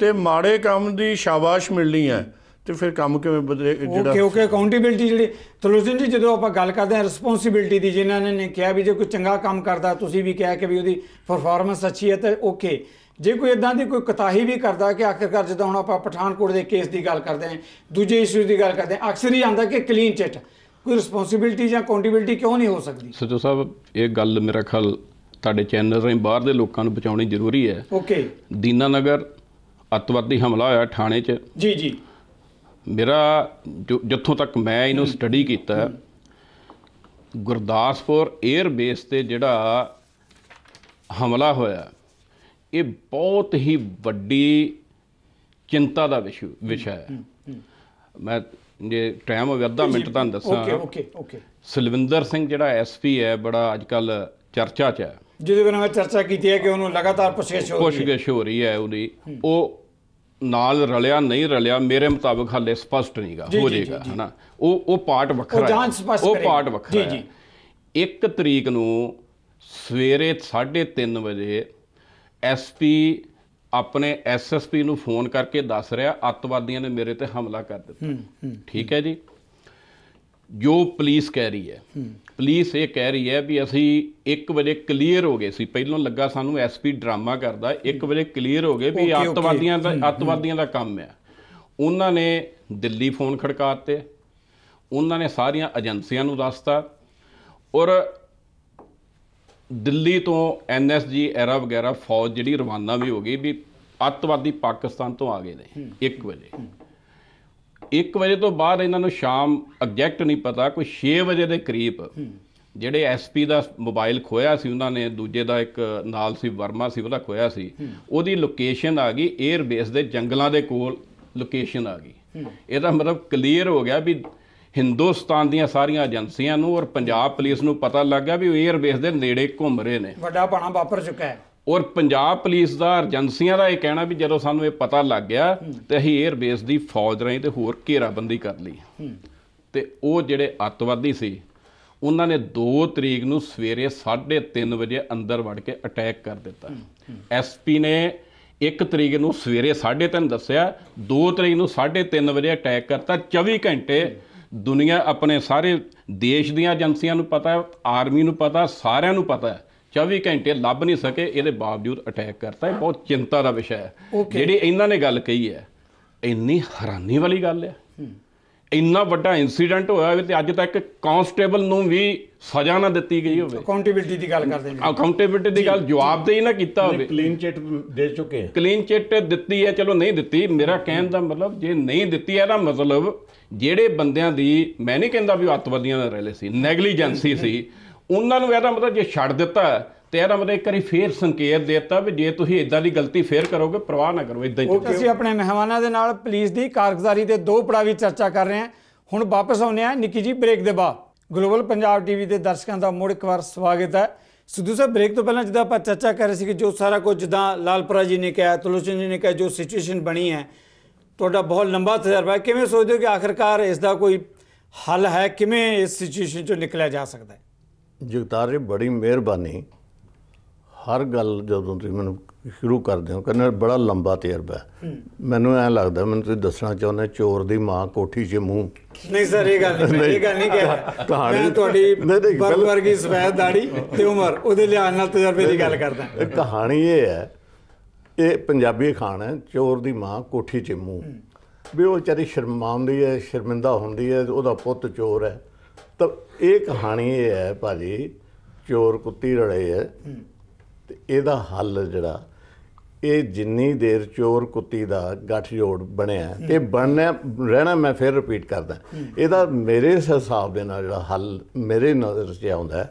ਤੇ ਮਾੜੇ ਕੰਮ ਦੀ ਸ਼ਾਬਾਸ਼ ਮਿਲਣੀ ਹੈ ਤੇ ਫਿਰ ਕੰਮ ਕਿਵੇਂ ਬਦਲੇ ਜਿਹੜਾ ਓਕੇ ਓਕੇ ਅਕਾਊਂਟੇਬਿਲਟੀ ਜਿਹੜੀ ਤਲੁਜਨ ਜੀ ਜਦੋਂ ਆਪਾਂ ਗੱਲ ਕਰਦੇ ਹਾਂ ਰਿਸਪੌਂਸਿਬਿਲਟੀ ਦੀ ਜਿਨ੍ਹਾਂ ਨੇ ਕਿਹਾ ਵੀ ਜੇ ਕੋਈ ਚੰਗਾ ਕੰਮ ਕਰਦਾ ਤੁਸੀਂ ਵੀ ਕਿਹਾ ਕਿ ਵੀ ਉਹਦੀ ਪਰਫਾਰਮੈਂਸ ਅੱਛੀ ਹੈ ਤੇ ਓਕੇ ਜੇ ਕੋਈ ਇਦਾਂ ਦੀ ਕੋਈ ਕਤਾਹੀ ਵੀ ਕਰਦਾ ਕਿ ਆਖਿਰਕਾਰ ਜਦੋਂ ਹੁਣ ਆਪਾਂ ਪਠਾਨਕੋਟ ਦੇ ਕੇਸ ਦੀ ਗੱਲ ਕਰਦੇ ਹਾਂ ਦੂਜੇ ਇਸ਼ੂ ਦੀ ਗੱਲ ਕਰਦੇ ਹਾਂ ਅਕਸਰ ਹੀ ਆਂਦਾ ਕਿ ਕਲੀਨ ਚਿੱਟ ਕੋਈ ਰਿਸਪੌਂਸਿਬਿਲਟੀ ਜਾਂ ਅਕਾਊਂਟੇਬਿਲਟੀ ਕਿਉਂ ਨਹੀਂ ਹੋ ਸਕਦੀ ਸਚੋ ਸਾਹਿਬ ਇਹ ਗੱਲ ਮੇਰਾ ਖਿਆਲ ਤੁਹਾਡੇ ਚੈਨਲ ਰਹੀਂ ਬਾਹਰ ਦੇ ਲੋਕਾਂ ਨੂੰ ਬਚਾਉਣੀ ਜ਼ਰੂਰੀ ਹੈ ਓਕੇ ਦੀਨਾ ਨਗਰ ਅਤਵਾਦੀ ਹਮਲਾ ਹੋਇਆ ਥਾਣੇ 'ਚ ਜੀ ਜੀ ਮੇਰਾ ਜਿੱਥੋਂ ਤੱਕ ਮੈਂ ਇਹਨੂੰ ਸਟੱਡੀ ਕੀਤਾ ਗੁਰਦਾਸਪੁਰ 에ਅਰ ਬੇਸ ਤੇ ਜਿਹੜਾ ਹਮਲਾ ਹੋਇਆ ਇਹ ਬਹੁਤ ਹੀ ਵੱਡੀ ਚਿੰਤਾ ਦਾ ਵਿਸ਼ਾ ਹੈ ਮੈਂ ਜੇ ਟਾਈਮ ਹੋਵੇ ਅੱਧਾ ਮਿੰਟ ਤੁਹਾਨੂੰ ਦੱਸਾਂ okay okay okay Salwinder Singh ਜਿਹੜਾ ਐਸਪੀ ਹੈ ਬੜਾ ਅੱਜਕੱਲ ਚਰਚਾ 'ਚ ਹੈ ਜਿਹਦੇ ਬਾਰੇ ਮੈਂ ਚਰਚਾ ਕੀਤੀ ਹੈ ਕਿ ਉਹਨੂੰ ਲਗਾਤਾਰ ਪੁੱਛਗਿੱਛ ਹੋ ਰਹੀ ਹੈ ਪੁੱਛਗਿੱਛ ਹੋ ਰਹੀ ਹੈ ਉਹਦੀ ਉਹ ਨਾਲ ਰਲਿਆ ਨਹੀਂ ਰਲਿਆ ਮੇਰੇ ਮੁਤਾਬਕ ਹਾਲੇ ਸਪਸ਼ਟ ਨਹੀਂਗਾ ਹੋ ਜਾਏਗਾ ਹਨਾ ਉਹ ਉਹ ਪਾਰਟ ਵੱਖਰਾ ਹੈ ਉਹ ਪਾਰਟ ਵੱਖਰਾ ਹੈ ਜੀ ਜੀ ਇੱਕ ਤਰੀਕ ਨੂੰ ਸਵੇਰੇ 3:30 ਵਜੇ ਐਸਪੀ ਆਪਣੇ ਐਸਐਸਪੀ ਨੂੰ ਫੋਨ ਕਰਕੇ ਦੱਸ ਰਿਹਾ ਅੱਤਵਾਦੀਆਂ ਨੇ ਮੇਰੇ ਤੇ ਹਮਲਾ ਕਰ ਦਿੱਤਾ ਠੀਕ ਹੈ ਜੀ ਜੋ ਪੁਲਿਸ ਕਹਿ ਰਹੀ ਹੈ ਪੁਲਿਸ ਇਹ ਕਹਿ ਰਹੀ ਹੈ ਵੀ ਅਸੀਂ 1 ਵਜੇ ਕਲੀਅਰ ਹੋ ਗਏ ਸੀ ਪਹਿਲਾਂ ਲੱਗਾ ਸਾਨੂੰ ਐਸਪੀ ਡਰਾਮਾ ਕਰਦਾ 1 ਵਜੇ ਕਲੀਅਰ ਹੋ ਗਏ ਵੀ ਅੱਤਵਾਦੀਆਂ ਦਾ ਅੱਤਵਾਦੀਆਂ ਦਾ ਕੰਮ ਹੈ ਉਹਨਾਂ ਨੇ ਦਿੱਲੀ ਫੋਨ ਖੜਕਾਤੇ ਉਹਨਾਂ ਨੇ ਸਾਰੀਆਂ ਏਜੰਸੀਆਂ ਨੂੰ ਦੱਸਤਾ ਔਰ ਦਿੱਲੀ ਤੋਂ ਐਨਐਸਜੀ ਐਰਾ ਵਗੈਰਾ ਫੌਜ ਜਿਹੜੀ ਰਵਾਨਾ ਵੀ ਹੋ ਗਈ ਵੀ ਅੱਤਵਾਦੀ ਪਾਕਿਸਤਾਨ ਤੋਂ ਆ ਗਏ ਨੇ 1 ਵਜੇ 1 ਵਜੇ ਤੋਂ ਬਾਅਦ ਇਹਨਾਂ ਨੂੰ ਸ਼ਾਮ ਐਗਜੈਕਟ ਨਹੀਂ ਪਤਾ ਕੋਈ 6 ਵਜੇ ਦੇ ਕਰੀਬ ਜਿਹੜੇ ਐਸਪੀ ਦਾ ਮੋਬਾਈਲ ਖੋਇਆ ਸੀ ਉਹਨਾਂ ਨੇ ਦੂਜੇ ਦਾ ਇੱਕ ਨਾਲ ਸੀ ਵਰਮਾ ਸੀ ਉਹਦਾ ਖੋਇਆ ਸੀ ਉਹਦੀ ਲੋਕੇਸ਼ਨ ਆ ਗਈ 에ਅਰ ਬੇਸ ਦੇ ਜੰਗਲਾਂ ਦੇ ਕੋਲ ਲੋਕੇਸ਼ਨ ਆ ਗਈ ਇਹਦਾ ਮਤਲਬ ਕਲੀਅਰ ਹੋ ਗਿਆ ਵੀ ਹਿੰਦੁਸਤਾਨ ਦੀਆਂ ਸਾਰੀਆਂ ਏਜੰਸੀਆਂ ਨੂੰ ਔਰ ਪੰਜਾਬ ਪੁਲਿਸ ਨੂੰ ਪਤਾ ਲੱਗ ਗਿਆ ਵੀ 에ਅਰ ਬੇਸ ਦੇ ਨੇੜੇ ਘੁੰਮ ਰਹੇ ਨੇ ਵੱਡਾ ਪਾਣਾ ਵਾਪਰ ਚੁੱਕਾ ਹੈ ਔਰ ਪੰਜਾਬ ਪੁਲਿਸ ਦਾ ਏਜੰਸੀਆਂ ਦਾ ਇਹ ਕਹਿਣਾ ਵੀ ਜਦੋਂ ਸਾਨੂੰ ਇਹ ਪਤਾ ਲੱਗ ਗਿਆ ਤੇ ਅਸੀਂ 에ਅਰ ਬੇਸ ਦੀ ਫੌਜ ਰਹੀ ਤੇ ਹੋਰ ਘੇਰਾਬੰਦੀ ਕਰ ਲਈ ਤੇ ਉਹ ਜਿਹੜੇ ਅੱਤਵਾਦੀ ਸੀ ਉਹਨਾਂ ਨੇ 2 ਤਰੀਕ ਨੂੰ ਸਵੇਰੇ 3:30 ਵਜੇ ਅੰਦਰ ਵੜ ਕੇ ਅਟੈਕ ਕਰ ਦਿੱਤਾ ਐਸਪੀ ਨੇ 1 ਤਰੀਕ ਨੂੰ ਸਵੇਰੇ 3:30 ਦੱਸਿਆ 2 ਤਰੀਕ ਨੂੰ 3:30 ਵਜੇ ਅਟੈਕ ਕਰਤਾ 24 ਘੰਟੇ ਦੁਨੀਆ ਆਪਣੇ ਸਾਰੇ ਦੇਸ਼ ਦੀਆਂ ਏਜੰਸੀਆਂ ਨੂੰ ਪਤਾ ਆਰਮੀ ਨੂੰ ਪਤਾ ਸਾਰਿਆਂ ਨੂੰ ਪਤਾ ਹੈ 24 ਘੰਟੇ ਲੱਭ ਨਹੀਂ ਸਕੇ ਇਹਦੇ ਬਾਵਜੂਦ ਅਟੈਕ ਕਰਤਾ ਇਹ ਬਹੁਤ ਚਿੰਤਾ ਦਾ ਵਿਸ਼ਾ ਹੈ ਜਿਹੜੀ ਇਹਨਾਂ ਨੇ ਗੱਲ ਕਹੀ ਹੈ ਇੰਨੀ ਹੈਰਾਨੀ ਵਾਲੀ ਗੱਲ ਹੈ ਇੰਨਾ ਵੱਡਾ ਇਨਸੀਡੈਂਟ ਹੋਇਆ ਹੋਵੇ ਤੇ ਅੱਜ ਤੱਕ ਕਾਂਸਟੇਬਲ ਨੂੰ ਵੀ ਸਜ਼ਾ ਨਾ ਦਿੱਤੀ ਗਈ ਹੋਵੇ ਅਕਾਊਂਟੇਬਿਲਟੀ ਦੀ ਗੱਲ ਕਰਦੇ ਨੇ ਅਕਾਊਂਟੇਬਿਲਟੀ ਦੀ ਗੱਲ ਜਵਾਬ ਦੇ ਹੀ ਨਾ ਕੀਤਾ ਹੋਵੇ ਕਲੀਨ ਚਿਟ ਦੇ ਚੁੱਕੇ ਕਲੀਨ ਚਿਟ ਦਿੱਤੀ ਹੈ ਚਲੋ ਨਹੀਂ ਦਿੱਤੀ ਮੇਰਾ ਕਹਿਣ ਦਾ ਮਤਲਬ ਜੇ ਨਹੀਂ ਦਿੱਤੀ ਹੈ ਨਾ ਮਤਲਬ ਜਿਹੜੇ ਬੰਦਿਆਂ ਦੀ ਮੈਂ ਨਹੀਂ ਕਹਿੰਦਾ ਵੀ ਅਤਵਾਦੀਆਂ ਦਾ ਰੈਲੇ ਸੀ ਨੈਗਲੀਜੈਂਸੀ ਸੀ ਉਹਨਾਂ ਨੂੰ ਇਹਦਾ ਮਤਲਬ ਜੇ ਛੱਡ ਦਿੱਤਾ ਤੇ ਇਹਦਾ ਮਤਲਬ ਇੱਕ ਵਾਰੀ ਫੇਰ ਸੰਕੇਤ ਦਿੱਤਾ ਵੀ ਜੇ ਤੁਸੀਂ ਇਦਾਂ ਦੀ ਗਲਤੀ ਫੇਰ ਕਰੋਗੇ ਪ੍ਰਵਾਹ ਨਾ ਕਰੋ ਇਦਾਂ ਹੀ ਅਸੀਂ ਆਪਣੇ ਮਹਿਮਾਨਾਂ ਦੇ ਨਾਲ ਪੁਲਿਸ ਦੀ ਕਾਰਗੁਜ਼ਾਰੀ ਦੇ ਦੋ ਪੜਾਅ ਵੀ ਚਰਚਾ ਕਰ ਰਹੇ ਹਾਂ ਹੁਣ ਵਾਪਸ ਆਉਂਦੇ ਹਾਂ ਨਿੱਕੀ ਜੀ ਬ੍ਰੇਕ ਦੇ ਬਾਅਦ ਗਲੋਬਲ ਪੰਜਾਬ ਟੀਵੀ ਦੇ ਦਰਸ਼ਕਾਂ ਦਾ ਮੁੜ ਇੱਕ ਵਾਰ ਸਵਾਗਤ ਹੈ ਸਿੱਧੂ ਸਾਹਿਬ ਬ੍ਰੇਕ ਤੋਂ ਪਹਿਲਾਂ ਜਿੱਦਾਂ ਆਪਾਂ ਚਰਚਾ ਕਰ ਰਹੇ ਸੀ ਕਿ ਜੋ ਸਾਰਾ ਕੁਝ ਜਿੱਦਾਂ ਲਾਲਪੁਰਾ ਜੀ ਨੇ ਕਿਹਾ ਤੁਲਸੀ ਜੀ ਨੇ ਕਿਹਾ ਜੋ ਸਿਚੁਏਸ਼ਨ ਬਣੀ ਹੈ ਤੁਹਾਡਾ ਬਹੁਤ ਲੰਬਾ ਤਜਰਬਾ ਹੈ ਕਿਵੇਂ ਸੋਚਦੇ ਹੋ ਕਿ ਆਖਰਕਾਰ ਇਸ ਦਾ ਕੋਈ ਹੱਲ ਹੈ ਕਿਵੇਂ ਇਸ ਸਿਚੁਏਸ਼ਨ ਚੋਂ ਨਿਕਲਿਆ ਜਾ ਸਕਦਾ ਹੈ ਜਗਤਾਰ ਜੀ ਬੜੀ ਮਿਹਰਬਾਨੀ ਹਰ ਗੱਲ ਜਦੋਂ ਤੁਸੀਂ ਮੈਨੂੰ ਸ਼ੁਰੂ ਕਰਦੇ ਹੋ ਕਹਿੰਦੇ ਬੜਾ ਲੰਬਾ ਤਜਰਬਾ ਹੈ ਮੈਨੂੰ ਐ ਲੱਗਦਾ ਮੈਨੂੰ ਤੁਸੀਂ ਦੱਸਣਾ ਚਾਹੁੰਦੇ ਚੋਰ ਦੀ ਮਾਂ ਕੋਠੀ 'ਚ ਮੂੰਹ ਨਹੀਂ ਸਰ ਇਹ ਗੱਲ ਨਹੀਂ ਇਹ ਗੱਲ ਨਹੀਂ ਕਿਹਾ ਕਹਾਣੀ ਤੁਹਾਡੀ ਬਰਗ ਵਰਗੀ ਸਫੈਦ ਦਾੜੀ ਤੇ ਉਮਰ ਉਹਦੇ ਲਿਹਾਜ਼ ਨਾਲ ਤਜਰਬੇ ਦੀ ਗੱਲ ਕਰਦਾ ਕਹਾਣੀ ਇਹ ਹੈ ਇਹ ਪੰਜਾਬੀ ਖਾਣ ਹੈ ਚੋਰ ਦੀ ਮਾਂ ਕੋਠੀ 'ਚ ਮੂੰਹ ਵੀ ਉਹ ਵਿਚਾਰੀ ਸ਼ਰਮਾਉਂਦੀ ਹੈ ਸ਼ਰਮਿੰਦਾ ਹੁੰਦੀ ਹੈ ਉਹਦਾ ਪੁੱਤ ਚੋਰ ਹੈ ਤਾਂ ਇਹ ਕਹਾਣੀ ਇਹ ਹੈ ਭਾਜੀ ਚੋਰ ਕੁੱਤੀ ਰੜੇ ਹੈ ਤੇ ਇਹਦਾ ਹੱਲ ਜਿਹੜਾ ਇਹ ਜਿੰਨੀ ਦੇਰ ਚੋਰ ਕੁੱਤੀ ਦਾ ਜੋੜ ਬਣਿਆ ਤੇ ਬਣਨਾ ਰਹਿਣਾ ਮੈਂ ਫਿਰ ਰਿਪੀਟ ਕਰਦਾ ਇਹਦਾ ਮੇਰੇ ਹਿਸਾਬ ਦੇ ਨਾਲ ਜਿਹੜਾ ਹੱਲ ਮੇਰੇ ਨਜ਼ਰ 'ਚ ਆਉਂਦਾ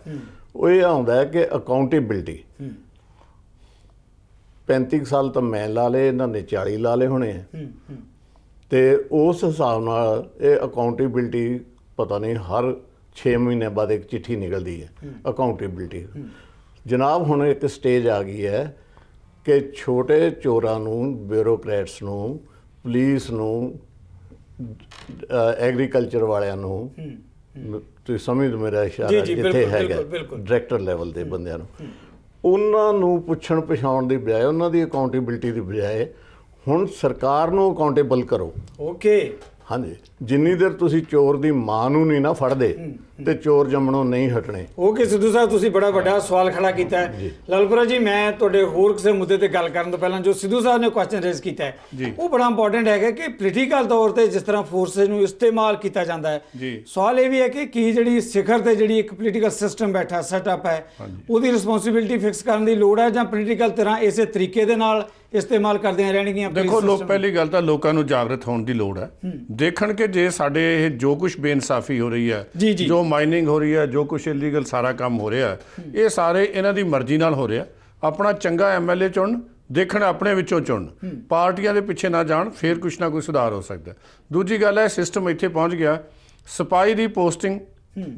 ਉਹ ਇਹ ਆਉਂਦਾ ਕਿ ਅਕਾਊਂਟੇਬਿਲਟੀ 35 ਸਾਲ ਤੋਂ ਮੈਂ ਲਾ ਲੇ ਇਹਨਾਂ ਨੇ 40 ਲਾ ਲੇ ਹੋਣੇ ਆ ਤੇ ਉਸ ਹਿਸਾਬ ਨਾਲ ਇਹ ਅਕਾਊਂਟੇਬਿਲਟੀ ਪਤਾ ਨਹੀਂ ਹਰ 6 ਮਹੀਨੇ ਬਾਅਦ ਇੱਕ ਚਿੱਠੀ ਨਿਕਲਦੀ ਹੈ ਅਕਾਊਂਟੇਬਿਲਟੀ ਜਨਾਬ ਹੁਣ ਇੱਕ ਸਟੇਜ ਆ ਗਈ ਹੈ ਕਿ ਛੋਟੇ ਚੋਰਾਂ ਨੂੰ ਬਿਊਰੋਕਰੇਟਸ ਨੂੰ ਪੁਲਿਸ ਨੂੰ ਐਗਰੀਕਲਚਰ ਵਾਲਿਆਂ ਨੂੰ ਤੁਸੀਂ ਸਮਝਦੇ ਮੇਰਾ ਇਸ਼ਾਰਾ ਜਿੱਥੇ ਹੈਗਾ ਡਾਇਰੈਕਟਰ ਲੈਵਲ ਦੇ ਬੰਦਿਆਂ ਨੂੰ ਉਹਨਾਂ ਨੂੰ ਪੁੱਛਣ ਪਛਾਉਣ ਦੀ ਬਜਾਏ ਉਹਨਾਂ ਦੀ ਅਕਾਊਂਟੇਬਿਲਟੀ ਦੀ ਬਜਾਏ ਹੁਣ ਸਰਕਾਰ ਨੂੰ ਅਕਾਊਂਟੇਬਲ ਕਰੋ ਓਕੇ ਹਾਂਜੀ ਜਿੰਨੀ ਦੇਰ ਤੁਸੀਂ ਚੋਰ ਦੀ ਮਾਂ ਨੂੰ ਨਹੀਂ ਨਾ ਫੜਦੇ ਤੇ ਚੋਰ ਜੰਮਣੋਂ ਨਹੀਂ ਹਟਣੇ ਓਕੇ ਸਿੱਧੂ ਸਾਹਿਬ ਤੁਸੀਂ ਬੜਾ ਵੱਡਾ ਸਵਾਲ ਖੜਾ ਕੀਤਾ ਹੈ ਜੀ ਮੈਂ ਤੁਹਾਡੇ ਹੋਰ ਕਿਸੇ ਮੁੱਦੇ ਤੇ ਗੱਲ ਕਰਨ ਤੋਂ ਪਹਿਲਾਂ ਜੋ ਸਿੱਧੂ ਸਾਹਿਬ ਨੇ ਕੁਐਸਚਨ ਰੇਜ਼ ਕੀਤਾ ਹੈ ਉਹ ਬੜਾ ਇੰਪੋਰਟੈਂਟ ਹੈਗਾ ਕਿ ਪੋਲੀਟੀਕਲ ਤੌਰ ਤੇ ਜਿਸ ਤਰ੍ਹਾਂ ਫੋਰਸਸ ਨੂੰ ਇਸਤੇਮਾਲ ਕੀਤਾ ਜਾਂਦਾ ਹੈ ਸਵਾਲ ਇਹ ਵੀ ਹੈ ਕਿ ਕੀ ਜਿਹੜੀ ਸਿਖਰ ਤੇ ਜਿਹੜੀ ਇੱਕ ਪੋਲੀਟੀਕਲ ਸਿਸਟਮ ਬੈਠਾ ਸੈਟਅਪ ਹੈ ਉਹਦੀ ਰਿਸਪੌਂਸਿਬਿਲਟੀ ਫਿਕਸ ਕਰਨ ਦੀ ਲੋੜ ਹੈ ਜਾਂ ਪੋਲੀਟੀਕਲ ਤਰ੍ਹਾਂ ਇਸੇ ਤਰੀਕੇ ਦੇ ਨਾਲ ਇਸਤੇਮਾਲ ਕਰਦੀਆਂ ਰਹਿਣਗੀਆਂ ਦੇਖੋ ਲੋਕ ਪਹਿਲੀ ਗੱਲ ਤਾਂ ਲੋਕਾਂ ਨੂੰ ਜਾਗਰਤ ਹੋਣ ਦੀ ਲੋੜ ਹੈ ਦੇਖਣ ਕਿ ਜੇ ਸਾਡੇ ਇਹ ਜੋ ਕੁਝ ਬੇਇਨਸਾਫੀ ਹੋ ਰਹੀ ਹੈ ਜੋ ਮਾਈਨਿੰਗ ਹੋ ਰਹੀ ਹੈ ਜੋ ਕੁਝ ਇਲੀਗਲ ਸਾਰਾ ਕੰਮ ਹੋ ਰਿਹਾ ਇਹ ਸਾਰੇ ਇਹਨਾਂ ਦੀ ਮਰਜ਼ੀ ਨਾਲ ਹੋ ਰਿਹਾ ਆਪਣਾ ਚੰਗਾ ਐਮਐਲਏ ਚੁਣ ਦੇਖਣ ਆਪਣੇ ਵਿੱਚੋਂ ਚੁਣ ਪਾਰਟੀਆਂ ਦੇ ਪਿੱਛੇ ਨਾ ਜਾਣ ਫਿਰ ਕੁਝ ਨਾ ਕੋਈ ਸੁਧਾਰ ਹੋ ਸਕਦਾ ਦੂਜੀ ਗੱਲ ਹੈ ਸਿਸਟਮ ਇੱਥੇ ਪਹੁੰਚ ਗਿਆ ਸਪਾਈ ਦੀ ਪੋਸਟਿੰਗ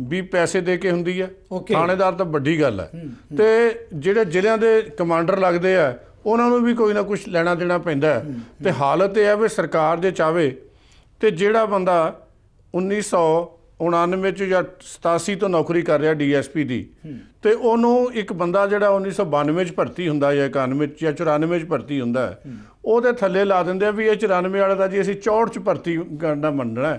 ਵੀ ਪੈਸੇ ਦੇ ਕੇ ਹੁੰਦੀ ਹੈ ਥਾਣੇਦਾਰ ਤਾਂ ਵੱਡੀ ਗੱਲ ਹੈ ਤੇ ਜਿਹੜੇ ਜ਼ਿਲ੍ਹਿਆਂ ਦੇ ਕਮਾਂਡਰ ਲੱਗਦੇ ਆ ਉਹਨਾਂ ਨੂੰ ਵੀ ਕੋਈ ਨਾ ਕੁਝ ਲੈਣਾ ਦੇਣਾ ਪੈਂਦਾ ਤੇ ਹਾਲਤ ਇਹ ਹੈ ਵੀ ਸਰਕਾਰ ਦੇ ਚਾਵੇ ਤੇ ਜਿਹੜਾ ਬੰਦਾ 1999 ਚ ਜਾਂ 87 ਤੋਂ ਨੌਕਰੀ ਕਰ ਰਿਹਾ ਡੀਐਸਪੀ ਦੀ ਤੇ ਉਹਨੂੰ ਇੱਕ ਬੰਦਾ ਜਿਹੜਾ 1992 ਚ ਭਰਤੀ ਹੁੰਦਾ ਜਾਂ 91 ਚ ਜਾਂ 94 ਚ ਭਰਤੀ ਹੁੰਦਾ ਉਹਦੇ ਥੱਲੇ ਲਾ ਦਿੰਦੇ ਆ ਵੀ ਇਹ 94 ਵਾਲੇ ਦਾ ਜੀ ਅਸੀਂ 64 ਚ ਭਰਤੀ ਕਰਨਾ ਮੰਨਣਾ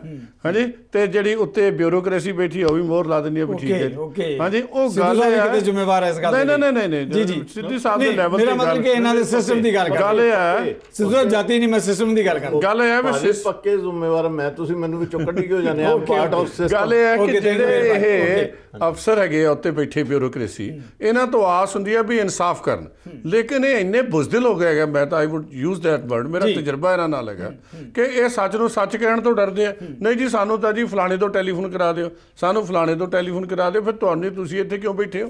ਹਾਂਜੀ ਤੇ ਜਿਹੜੀ ਉੱਤੇ ਬਿਊਰੋਕ੍ਰੇਸੀ ਬੈਠੀ ਉਹ ਵੀ ਮੋਹਰ ਲਾ ਦਿੰਦੀ ਆ ਵੀ ਠੀਕ ਹੈ ਹਾਂਜੀ ਉਹ ਗੱਲ ਹੈ ਕਿਤੇ ਜ਼ਿੰਮੇਵਾਰ ਹੈ ਇਸ ਗੱਲ ਨਹੀਂ ਨਹੀਂ ਨਹੀਂ ਨਹੀਂ ਜੀ ਜੀ ਸਿੱਧੂ ਸਾਹਿਬ ਦੇ ਲੈਵਲ ਤੇ ਮੇਰਾ ਮਤਲਬ ਕਿ ਇਹਨਾਂ ਦੇ ਸਿਸਟਮ ਦੀ ਗੱਲ ਕਰ ਗੱਲ ਇਹ ਹੈ ਸਿੱਧੂ ਜਾਤੀ ਨਹੀਂ ਮੈਂ ਸਿਸਟਮ ਦੀ ਗੱਲ ਕਰ ਗੱਲ ਇਹ ਹੈ ਵੀ ਸਿਸ ਪੱਕੇ ਜ਼ਿੰਮੇਵਾਰ ਮੈਂ ਤੁਸੀਂ ਮੈਨੂੰ ਵਿੱਚੋਂ ਕੱਢੀ ਕਿਉਂ ਜਾਂਦੇ ਆ ਪਾਰਟ ਆਫ ਸਿਸਟਮ ਗੱਲ ਇਹ ਹੈ ਕਿ ਜਿਹੜੇ ਇਹ ਅਫਸਰ ਹੈਗੇ ਉੱਤੇ ਬੈਠੇ ਬਿਊਰੋ ਬਿਊਰੋਕ੍ਰੇਸੀ ਇਹਨਾਂ ਤੋਂ ਆਸ ਹੁੰਦੀ ਹੈ ਵੀ ਇਨਸਾਫ ਕਰਨ ਲੇਕਿਨ ਇਹ ਇੰਨੇ ਬੁਜ਼ਦਿਲ ਹੋ ਗਏ ਮੈਂ ਤਾਂ I would use that word ਮੇਰਾ ਤਜਰਬਾ ਇਹਨਾਂ ਨਾਲ ਹੈਗਾ ਕਿ ਇਹ ਸੱਚ ਨੂੰ ਸੱਚ ਕਹਿਣ ਤੋਂ ਡਰਦੇ ਆ ਨਹੀਂ ਜੀ ਸਾਨੂੰ ਤਾਂ ਜੀ ਫਲਾਣੇ ਤੋਂ ਟੈਲੀਫੋਨ ਕਰਾ ਦਿਓ ਸਾਨੂੰ ਫਲਾਣੇ ਤੋਂ ਟੈਲੀਫੋਨ ਕਰਾ ਦਿਓ ਫਿਰ ਤੁਹਾਨੂੰ ਤੁਸੀਂ ਇੱਥੇ ਕਿਉਂ ਬੈਠੇ ਹੋ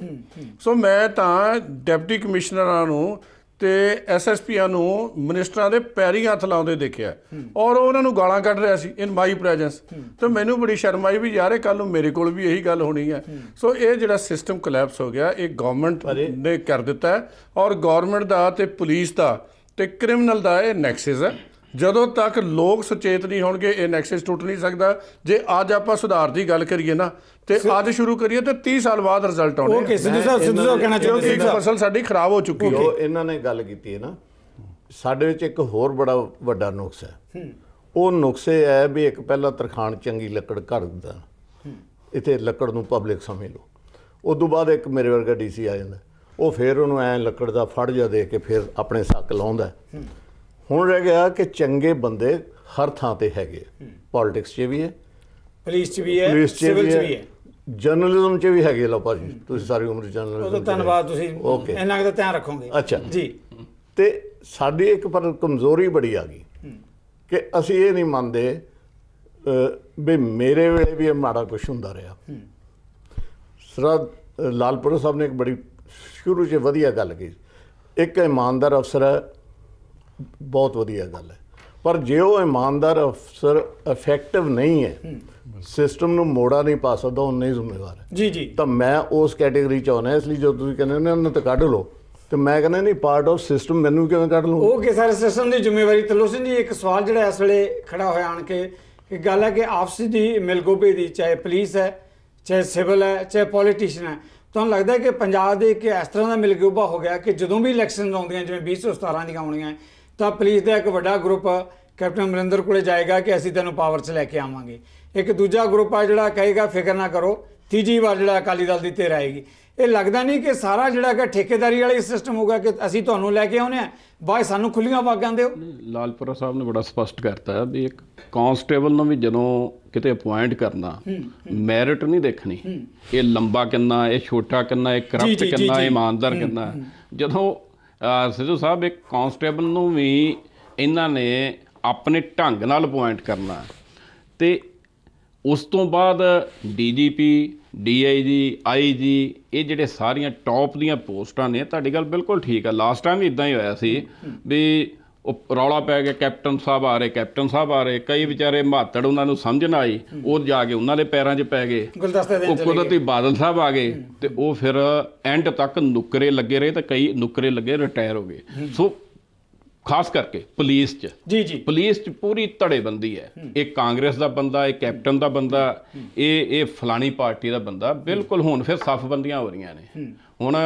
ਸੋ ਮੈਂ ਤਾਂ ਡਿਪਟੀ ਕਮਿਸ਼ਨਰਾਂ ਨੂੰ ਤੇ ਐਸਐਸਪੀਆਂ ਨੂੰ ਮਿਨਿਸਟਰਾਂ ਦੇ ਪੈਰੀ ਹੱਥ ਲਾਉਂਦੇ ਦੇਖਿਆ ਔਰ ਉਹਨਾਂ ਨੂੰ ਗਾਲਾਂ ਕੱਢ ਰਿਹਾ ਸੀ ਇਨ ਮਾਈ ਪ੍ਰੈਜ਼ੈਂਸ ਤੇ ਮੈਨੂੰ ਬੜੀ ਸ਼ਰਮ ਆਈ ਵੀ ਯਾਰ ਇਹ ਕੱਲ ਨੂੰ ਮੇਰੇ ਕੋਲ ਵੀ ਇਹੀ ਗੱਲ ਹੋਣੀ ਹੈ ਸੋ ਇਹ ਜਿਹੜਾ ਸਿਸਟਮ ਕੋਲੈਪਸ ਹੋ ਗਿਆ ਇਹ ਗਵਰਨਮੈਂਟ ਨੇ ਕਰ ਦਿੱਤਾ ਔਰ ਗਵਰਨਮੈਂਟ ਦਾ ਤੇ ਪੁਲਿਸ ਦਾ ਤੇ ਕ੍ਰਿਮੀਨਲ ਦਾ ਇਹ ਨੈਕਸਸ ਹੈ ਜਦੋਂ ਤੱਕ ਲੋਕ ਸੁਚੇਤ ਨਹੀਂ ਹੋਣਗੇ ਇਹ ਨੈਕਸਸ ਟੁੱਟ ਨਹੀਂ ਸਕਦਾ ਜੇ ਅੱਜ ਆਪਾਂ ਸੁਧਾਰ ਦੀ ਗੱਲ ਕਰੀਏ ਨਾ ਤੇ ਅੱਜ ਸ਼ੁਰੂ ਕਰੀਏ ਤੇ 30 ਸਾਲ ਬਾਅਦ ਰਿਜ਼ਲਟ ਆਉਣੇ ਓਕੇ ਸਿੱਧੂ ਸਾਹਿਬ ਸਿੱਧੂ ਸਾਹਿਬ ਕਹਿਣਾ ਚਾਹੁੰਦੇ ਕਿ ਫਸਲ ਸਾਡੀ ਖਰਾਬ ਹੋ ਚੁੱਕੀ ਹੈ ਉਹ ਇਹਨਾਂ ਨੇ ਗੱਲ ਕੀਤੀ ਹੈ ਨਾ ਸਾਡੇ ਵਿੱਚ ਇੱਕ ਹੋਰ ਬੜਾ ਵੱਡਾ ਨੁਕਸ ਹੈ ਉਹ ਨੁਕਸ ਇਹ ਹੈ ਵੀ ਇੱਕ ਪਹਿਲਾ ਤਰਖਾਣ ਚੰਗੀ ਲੱਕੜ ਘੜ ਦਿੰਦਾ ਇਥੇ ਲੱਕੜ ਨੂੰ ਪਬਲਿਕ ਸਮਝ ਲਓ ਉਸ ਤੋਂ ਬਾਅਦ ਇੱਕ ਮੇਰੇ ਵਰਗਾ ਡੀਸੀ ਆ ਜਾਂਦਾ ਉਹ ਫਿਰ ਉਹਨੂੰ ਐ ਲੱਕੜ ਦਾ ਫੜ ਜਾ ਦੇ ਕੇ ਫਿਰ ਆਪਣੇ ਸੱਕ ਲਾਉਂਦਾ ਹੁਣ ਰਹਿ ਗਿਆ ਕਿ ਚੰਗੇ ਬੰਦੇ ਹਰ ਥਾਂ ਤੇ ਹੈਗੇ ਪੋਲਿਟਿਕਸ 'ਚ ਵੀ ਹੈ ਪੁਲਿਸ 'ਚ ਵੀ ਹੈ ਸਿਵਲ 'ਚ ਵੀ ਹੈ ਜਰਨਲਿਜ਼ਮ 'ਚ ਵੀ ਹੈਗੇ ਲੋ ਭਾਜੀ ਤੁਸੀਂ ਸਾਰੀ ਉਮਰ ਜਰਨਲਿਜ਼ਮ ਤਾਂ ਧੰਨਵਾਦ ਤੁਸੀਂ ਇੰਨਾ ਕਿ ਧਿਆਨ ਰੱਖੋਗੇ ਅੱਛਾ ਜੀ ਤੇ ਸਾਡੀ ਇੱਕ ਪਰ ਕਮਜ਼ੋਰੀ ਬੜੀ ਆ ਗਈ ਕਿ ਅਸੀਂ ਇਹ ਨਹੀਂ ਮੰਨਦੇ ਵੀ ਮੇਰੇ ਵੇਲੇ ਵੀ ਇਹ ਮਾੜਾ ਕੁਝ ਹੁੰਦਾ ਰਿਹਾ ਸਰਦ ਲਾਲਪੁਰ ਸਾਹਿਬ ਨੇ ਇੱਕ ਬੜੀ ਸ਼ੁਰੂ 'ਚ ਵਧੀਆ ਗੱਲ ਕੀਤੀ ਇੱਕ ਇਮਾਨਦਾਰ ਅਫਸਰ ਹੈ ਬਹੁਤ ਵਧੀਆ ਗੱਲ ਹੈ ਪਰ ਜੇ ਉਹ ਇਮਾਨਦਾਰ ਅਫਸਰ ਇਫੈਕਟਿਵ ਨਹੀਂ ਹੈ ਸਿਸਟਮ ਨੂੰ ਮੋੜਾ ਨਹੀਂ ਪਾ ਸਕਦਾ ਉਹ ਨਹੀਂ ਜ਼ਿੰਮੇਵਾਰ ਹੈ ਜੀ ਜੀ ਤਾਂ ਮੈਂ ਉਸ ਕੈਟਾਗਰੀ ਚ ਆਉਣਾ ਇਸ ਲਈ ਜੋ ਤੁਸੀਂ ਕਹਿੰਦੇ ਨੇ ਉਹਨਾਂ ਤੋਂ ਕੱਢ ਲਓ ਤੇ ਮੈਂ ਕਹਿੰਦਾ ਨਹੀਂ ਪਾਰਟ ਆਫ ਸਿਸਟਮ ਮੈਨੂੰ ਕਿਵੇਂ ਕੱਢ ਲਓ ਉਹ ਕਿ ਸਾਰੇ ਸਿਸਟਮ ਦੀ ਜ਼ਿੰਮੇਵਾਰੀ ਤੇ ਸਿੰਘ ਜੀ ਇੱਕ ਸਵਾਲ ਜਿਹੜਾ ਇਸ ਵੇਲੇ ਖੜਾ ਹੋਇਆ ਆਣ ਕੇ ਕਿ ਗੱਲ ਹੈ ਕਿ ਆਪਸੀ ਦੀ ਮਿਲਗੋਬੇ ਦੀ ਚਾਹੇ ਪੁਲਿਸ ਹੈ ਚਾਹੇ ਸਿਵਲ ਹੈ ਚਾਹੇ ਪੋਲੀਟੀਸ਼ੀਅਨ ਹੈ ਤੁਹਾਨੂੰ ਲੱਗਦਾ ਕਿ ਪੰਜਾਬ ਦੇ ਇੱਕ ਇਸ ਤਰ੍ਹਾਂ ਦਾ ਮਿਲਗੋਬਾ ਹੋ ਗਿਆ ਕਿ ਜਦੋਂ ਵੀ ਇਲੈਕਸ਼ਨ ਆਉਂਦੀਆਂ ਜਿਵੇਂ 2017 ਦੀਆਂ ਆਉਣੀਆਂ ਤਾਂ ਪੁਲਿਸ ਦਾ ਇੱਕ ਵੱਡਾ ਗਰੁੱਪ ਕੈਪਟਨ ਅਮਰਿੰਦਰ ਕੋਲੇ ਜਾਏਗਾ ਕਿ ਅਸੀਂ ਤੈਨੂੰ ਪਾਵਰ 'ਚ ਲੈ ਕੇ ਆਵਾਂਗੇ ਇੱਕ ਦੂਜਾ ਗਰੁੱਪ ਆ ਜਿਹੜਾ ਕਹੇਗਾ ਫਿਕਰ ਨਾ ਕਰੋ ਤੀਜੀ ਵਾਰ ਜਿਹੜਾ ਅਕਾਲੀ ਦਲ ਦੀ ਧਿਰ ਆਏਗੀ ਇਹ ਲੱਗਦਾ ਨਹੀਂ ਕਿ ਸਾਰਾ ਜਿਹੜਾ ਕਿ ਠੇਕੇਦਾਰੀ ਵਾਲਾ ਸਿਸਟਮ ਹੋਗਾ ਕਿ ਅਸੀਂ ਤੁਹਾਨੂੰ ਲੈ ਕੇ ਆਉਨੇ ਆ ਬਾਅਦ ਸਾਨੂੰ ਖੁੱਲੀਆਂ ਵਾਗਾਂ ਦਿਓ ਲਾਲਪੁਰਾ ਸਾਹਿਬ ਨੇ ਬੜਾ ਸਪਸ਼ਟ ਕਰਤਾ ਹੈ ਵੀ ਇੱਕ ਕਾਂਸਟੇਬਲ ਨੂੰ ਵੀ ਜਦੋਂ ਕਿਤੇ ਅਪਾਇੰਟ ਕਰਨਾ ਮੈਰਿਟ ਨਹੀਂ ਦੇਖਣੀ ਇਹ ਲੰਬਾ ਕਿੰਨਾ ਇਹ ਛੋਟਾ ਕਿੰਨਾ ਇਹ ਕਰਪਟ ਕਿੰਨਾ ਇਮਾਨਦਾਰ ਕਿੰਨਾ ਜਦੋਂ ਸਿੱਧੂ ਸਾਹਿਬ ਇੱਕ ਕਾਂਸਟੇਬਲ ਨੂੰ ਵੀ ਇਹਨਾਂ ਨੇ ਆਪਣੇ ਢੰਗ ਨਾਲ ਪੁਆਇੰਟ ਕਰਨਾ ਤੇ ਉਸ ਤੋਂ ਬਾਅਦ ਡੀਜੀਪੀ ਡੀਆਈਜੀ ਆਈਜੀ ਇਹ ਜਿਹੜੇ ਸਾਰੀਆਂ ਟੌਪ ਦੀਆਂ ਪੋਸਟਾਂ ਨੇ ਤੁਹਾਡੀ ਗੱਲ ਬਿਲਕੁਲ ਠੀਕ ਹੈ ਲਾਸਟ ਟਾਈਮ ਵੀ ਇਦਾਂ ਹੀ ਹੋਇਆ ਸੀ ਵੀ ਉਹ ਰੌਲਾ ਪੈ ਗਿਆ ਕੈਪਟਨ ਸਾਹਿਬ ਆ ਰਹੇ ਕੈਪਟਨ ਸਾਹਿਬ ਆ ਰਹੇ ਕਈ ਵਿਚਾਰੇ ਮਾਤੜ ਉਹਨਾਂ ਨੂੰ ਸਮਝ ਨਾ ਆਈ ਉਹ ਜਾ ਕੇ ਉਹਨਾਂ ਦੇ ਪੈਰਾਂ 'ਚ ਪੈ ਗਏ ਉਹ ਕੁਦਰਤੀ ਬਾਦਲ ਸਾਹਿਬ ਆ ਗਏ ਤੇ ਉਹ ਫਿਰ ਐਂਡ ਤੱਕ ਨੁਕਰੇ ਲੱਗੇ ਰਹੇ ਤੇ ਕਈ ਨੁਕਰੇ ਲੱਗੇ ਰਿਟਾਇਰ ਹੋ ਗਏ ਸੋ ਖਾਸ ਕਰਕੇ ਪੁਲਿਸ 'ਚ ਜੀ ਜੀ ਪੁਲਿਸ 'ਚ ਪੂਰੀ ਧੜੇਬੰਦੀ ਹੈ ਇਹ ਕਾਂਗਰਸ ਦਾ ਬੰਦਾ ਇਹ ਕੈਪਟਨ ਦਾ ਬੰਦਾ ਇਹ ਇਹ ਫਲਾਣੀ ਪਾਰਟੀ ਦਾ ਬੰਦਾ ਬਿਲਕੁਲ ਹੁਣ ਫਿਰ ਸਫਬੰਦੀਆਂ ਹੋ ਰਹੀਆਂ ਨੇ ਹੁਣ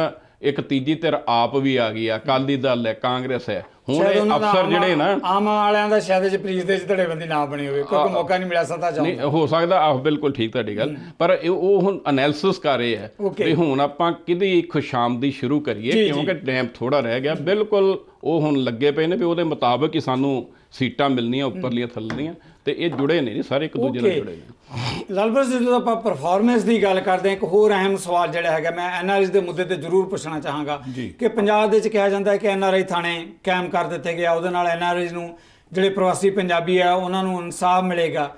ਇੱਕ ਤੀਜੀ ਧਿਰ ਆਪ ਵੀ ਆ ਗਈ ਆ ਕਾਲੀ ਦਲ ਹੈ ਕਾਂਗਰਸ ਹੈ ਹੁਣ ਇਹ ਅਫਸਰ ਜਿਹੜੇ ਨਾ ਆਮ ਵਾਲਿਆਂ ਦਾ ਸ਼ਾਇਦ ਜਪ੍ਰੀਤ ਦੇ ਜਿਹੜੇ ਬੰਦੇ ਨਾ ਬਣੀ ਹੋਵੇ ਕਿਉਂਕਿ ਮੌਕਾ ਨਹੀਂ ਮਿਲਿਆ ਸਤਾ ਚਾਹੁੰਦਾ ਨਹੀਂ ਹੋ ਸਕਦਾ ਆਹ ਬਿਲਕੁਲ ਠੀਕ ਤੁਹਾਡੀ ਗੱਲ ਪਰ ਉਹ ਹੁਣ ਅਨਾਲਿਸਿਸ ਕਰ ਰਹੇ ਹੈ ਵੀ ਹੁਣ ਆਪਾਂ ਕਿਹਦੀ ਖੁਸ਼ਾਮਦੀ ਸ਼ੁਰੂ ਕਰੀਏ ਕਿਉਂਕਿ ਟਾਈਮ ਥੋੜਾ ਰਹਿ ਗਿਆ ਬਿਲਕੁਲ ਉਹ ਹੁਣ ਲੱਗੇ ਪਏ ਨੇ ਵੀ ਉਹਦੇ ਮੁਤਾਬਕ ਹੀ ਸਾਨੂੰ ਸੀਟਾਂ ਮਿਲਣੀਆਂ ਉੱਪਰਲੀਆਂ ਥੱਲੜੀਆਂ ਤੇ ਇਹ ਜੁੜੇ ਨੇ ਸਾਰੇ ਇੱਕ ਦੂਜੇ ਨਾਲ ਜੁੜੇ ਨੇ ਜੀ ਜਦੋਂ ਆਪਾਂ ਪਰਫਾਰਮੈਂਸ ਦੀ ਗੱਲ ਕਰਦੇ ਹਾਂ ਇੱਕ ਹੋਰ ਅਹਿਮ ਸਵਾਲ ਜਿਹੜਾ ਹੈਗਾ ਮੈਂ ਐਨਆਰਆਈ ਦੇ ਮੁੱਦੇ ਤੇ ਜ਼ਰੂਰ ਪੁੱਛਣਾ ਚਾਹਾਂਗਾ ਕਿ ਪੰਜਾਬ ਦੇ ਵਿੱਚ ਕਿਹਾ ਜਾਂਦਾ ਹੈ ਕਿ ਐਨਆਰਆਈ ਥਾਣੇ ਕਾਇਮ ਕਰ ਦਿੱਤੇ ਗਏ ਆ ਉਹਦੇ ਨਾਲ ਐਨਆਰਆਈ ਨੂੰ ਜਿਹੜੇ ਪ੍ਰਵਾਸੀ ਪੰਜਾਬੀ ਆ ਉਹਨਾਂ ਨੂੰ ਇਨਸਾਫ ਮਿਲੇਗਾ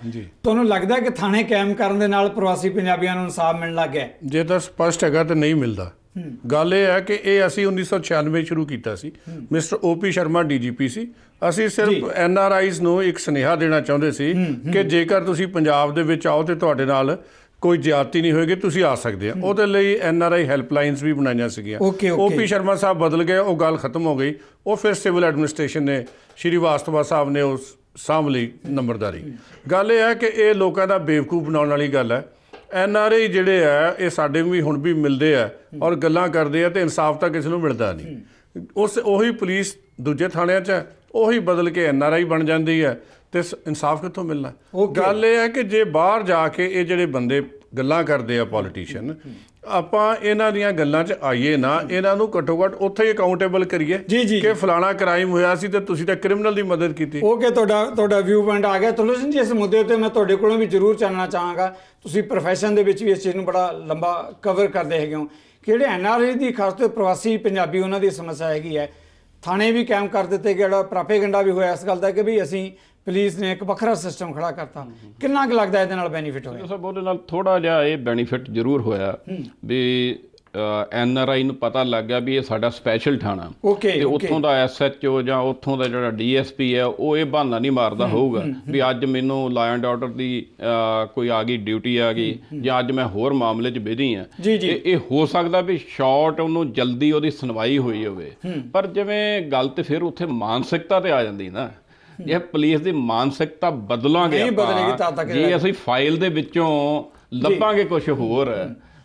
ਤੁਹਾਨੂੰ ਲੱਗਦਾ ਕਿ ਥਾਣੇ ਕਾਇਮ ਕਰਨ ਦੇ ਨਾਲ ਪ੍ਰਵਾਸੀ ਪੰਜਾਬੀਆਂ ਨੂੰ ਇਨਸਾਫ ਮਿਲਣ ਲੱਗ ਗਿਆ ਜੇ ਤਾਂ ਸਪਸ਼ਟ ਹੈਗਾ ਤਾਂ ਨਹੀਂ ਮਿਲਦਾ ਗੱਲ ਇਹ ਹੈ ਕਿ ਇਹ ਅਸੀਂ 1996 ਸ਼ੁਰੂ ਕੀਤਾ ਸੀ ਮਿਸਟਰ ਓਪੀ ਸ਼ਰਮਾ ਡੀਜੀਪੀ ਸੀ ਅਸੀਂ ਸਿਰਫ ਐਨ ਆਰ ਆਈਸ ਨੂੰ ਇੱਕ ਸੁਨੇਹਾ ਦੇਣਾ ਚਾਹੁੰਦੇ ਸੀ ਕਿ ਜੇਕਰ ਤੁਸੀਂ ਪੰਜਾਬ ਦੇ ਵਿੱਚ ਆਓ ਤੇ ਤੁਹਾਡੇ ਨਾਲ ਕੋਈ ਜ਼ਿਆਦਤੀ ਨਹੀਂ ਹੋਏਗੀ ਤੁਸੀਂ ਆ ਸਕਦੇ ਆ ਉਹਦੇ ਲਈ ਐਨ ਆਰ ਆਈ ਹੈਲਪਲਾਈਨਸ ਵੀ ਬਣਾਈਆਂ ਸੀਗੀਆਂ ਓਪੀ ਸ਼ਰਮਾ ਸਾਹਿਬ ਬਦਲ ਗਏ ਉਹ ਗੱਲ ਖਤਮ ਹੋ ਗਈ ਉਹ ਫਿਰ ਸਿਵਲ ਐਡਮਿਨਿਸਟ੍ਰੇਸ਼ਨ ਨੇ ਸ਼੍ਰੀ ਵਾਸਤਵਾ ਸਾਹਿਬ ਨੇ ਉਸ ਸਾਂਭ ਲਈ ਨੰਬਰਦਾਰੀ ਗੱਲ ਇਹ ਹੈ ਕਿ ਇਹ ਲੋਕਾਂ ਦਾ ਬੇਵਕੂਫ ਬਣਾਉਣ ਵਾਲੀ ਗੱਲ ਹੈ ਐਨ ਆਰ ਆਈ ਜਿਹੜੇ ਆ ਇਹ ਸਾਡੇ ਵੀ ਹੁਣ ਵੀ ਮਿਲਦੇ ਆ ਔਰ ਗੱਲਾਂ ਕਰਦੇ ਆ ਤੇ ਇਨਸਾਫ ਤਾਂ ਕਿਸੇ ਨੂੰ ਮਿਲਦਾ ਨਹੀਂ ਉਸ ਉਹੀ ਪੁਲਿਸ ਦੂਜੇ ਥਾਣਿਆਂ 'ਚ ਉਹੀ ਬਦਲ ਕੇ ਐਨ ਆਰ ਆਈ ਬਣ ਜਾਂਦੀ ਹੈ ਤੇ ਇਨਸਾਫ ਕਿੱਥੋਂ ਮਿਲਣਾ ਗੱਲ ਇਹ ਹੈ ਕਿ ਜੇ ਬਾਹਰ ਜਾ ਕੇ ਇਹ ਜਿਹੜੇ ਬੰਦੇ ਗੱਲਾਂ ਕਰਦੇ ਆ ਪੋਲੀਟੀਸ਼ੀਅਨ ਆਪਾਂ ਇਹਨਾਂ ਦੀਆਂ ਗੱਲਾਂ 'ਚ ਆਈਏ ਨਾ ਇਹਨਾਂ ਨੂੰ ਘੱਟੋ ਘੱਟ ਉੱਥੇ ਹੀ ਅਕਾਊਂਟੇਬਲ ਕਰੀਏ ਕਿ ਫਲਾਣਾ ਕ੍ਰਾਈਮ ਹੋਇਆ ਸੀ ਤੇ ਤੁਸੀਂ ਤਾਂ ਕ੍ਰਿਮੀਨਲ ਦੀ ਮਦਦ ਕੀਤੀ ਓਕੇ ਤੁਹਾਡਾ ਤੁਹਾਡਾ ਵਿਊ ਪੁਆਇੰਟ ਆ ਗਿਆ ਤੁਹਾਨੂੰ ਜੀ ਇਸ ਮੁੱਦੇ ਤੇ ਮੈਂ ਤੁਹਾਡੇ ਕੋਲੋਂ ਵੀ ਜ਼ਰੂਰ ਚਾਨਣਾ ਚਾਹਾਂਗਾ ਤੁਸੀਂ ਪ੍ਰੋਫੈਸ਼ਨ ਦੇ ਵਿੱਚ ਵੀ ਇਸ ਚੀਜ਼ ਨੂੰ ਬੜਾ ਲੰਬਾ ਕਵਰ ਕਰਦੇ ਹੈਗੇ ਹੋ ਕਿਹੜੇ ਐਨਆਰਆਈ ਦੀ ਖਾਸ ਤੌਰ ਪ੍ਰਵਾਸੀ ਪੰਜਾਬੀ ਉਹਨਾਂ ਦੀ ਸਮੱਸਿਆ ਹੈਗੀ ਹੈ ਥਾਣੇ ਵੀ ਕਾਇਮ ਕਰ ਦਿੱਤੇ ਜਿਹੜਾ ਪ੍ਰਾਪੇਗੰਡਾ ਵੀ ਹੋਇਆ ਇਸ ਗੱਲ ਦਾ ਕਿ ਵੀ ਅਸੀਂ ਪੁਲਿਸ ਨੇ ਇੱਕ ਵੱਖਰਾ ਸਿਸਟਮ ਖੜਾ ਕਰਤਾ ਕਿੰਨਾ ਕੁ ਲੱਗਦਾ ਇਹਦੇ ਨਾਲ ਬੈਨੀਫਿਟ ਹੋਇਆ ਸਰ ਬੋਲੇ ਨਾਲ ਥੋੜਾ ਜਿਹਾ ਇਹ ਬੈਨੀਫਿਟ ਜ਼ਰੂਰ ਹੋਇਆ ਵੀ ਐਨ ਆਰ ਆਈ ਨੂੰ ਪਤਾ ਲੱਗ ਗਿਆ ਵੀ ਇਹ ਸਾਡਾ ਸਪੈਸ਼ਲ ਥਾਣਾ ਤੇ ਉੱਥੋਂ ਦਾ ਐਸ ਐਚ ਓ ਜਾਂ ਉੱਥੋਂ ਦਾ ਜਿਹੜਾ ਡੀ ਐਸ ਪੀ ਹੈ ਉਹ ਇਹ ਬਹਾਨਾ ਨਹੀਂ ਮਾਰਦਾ ਹੋਊਗਾ ਵੀ ਅੱਜ ਮੈਨੂੰ ਲਾਇਨ ਡਾਟਰ ਦੀ ਕੋਈ ਆ ਗਈ ਡਿਊਟੀ ਆ ਗਈ ਜਾਂ ਅੱਜ ਮੈਂ ਹੋਰ ਮਾਮਲੇ 'ਚ ਬਿਧੀ ਆ ਤੇ ਇਹ ਹੋ ਸਕਦਾ ਵੀ ਸ਼ਾਰਟ ਉਹਨੂੰ ਜਲਦੀ ਉਹਦੀ ਸੁਣਵਾਈ ਹੋਈ ਹੋਵੇ ਪਰ ਜਿਵੇਂ ਗੱਲ ਤੇ ਫਿਰ ਉੱਥੇ ਮਾਨਸਿਕਤਾ ਤੇ ਆ ਜਾਂਦੀ ਨਾ ਇਹ ਪੁਲਿਸ ਦੀ ਮਾਨਸਿਕਤਾ ਬਦਲਾਂਗੇ ਜੀ ਅਸੀਂ ਫਾਈਲ ਦੇ ਵਿੱਚੋਂ ਲੱਭਾਂਗੇ ਕੁਝ ਹੋਰ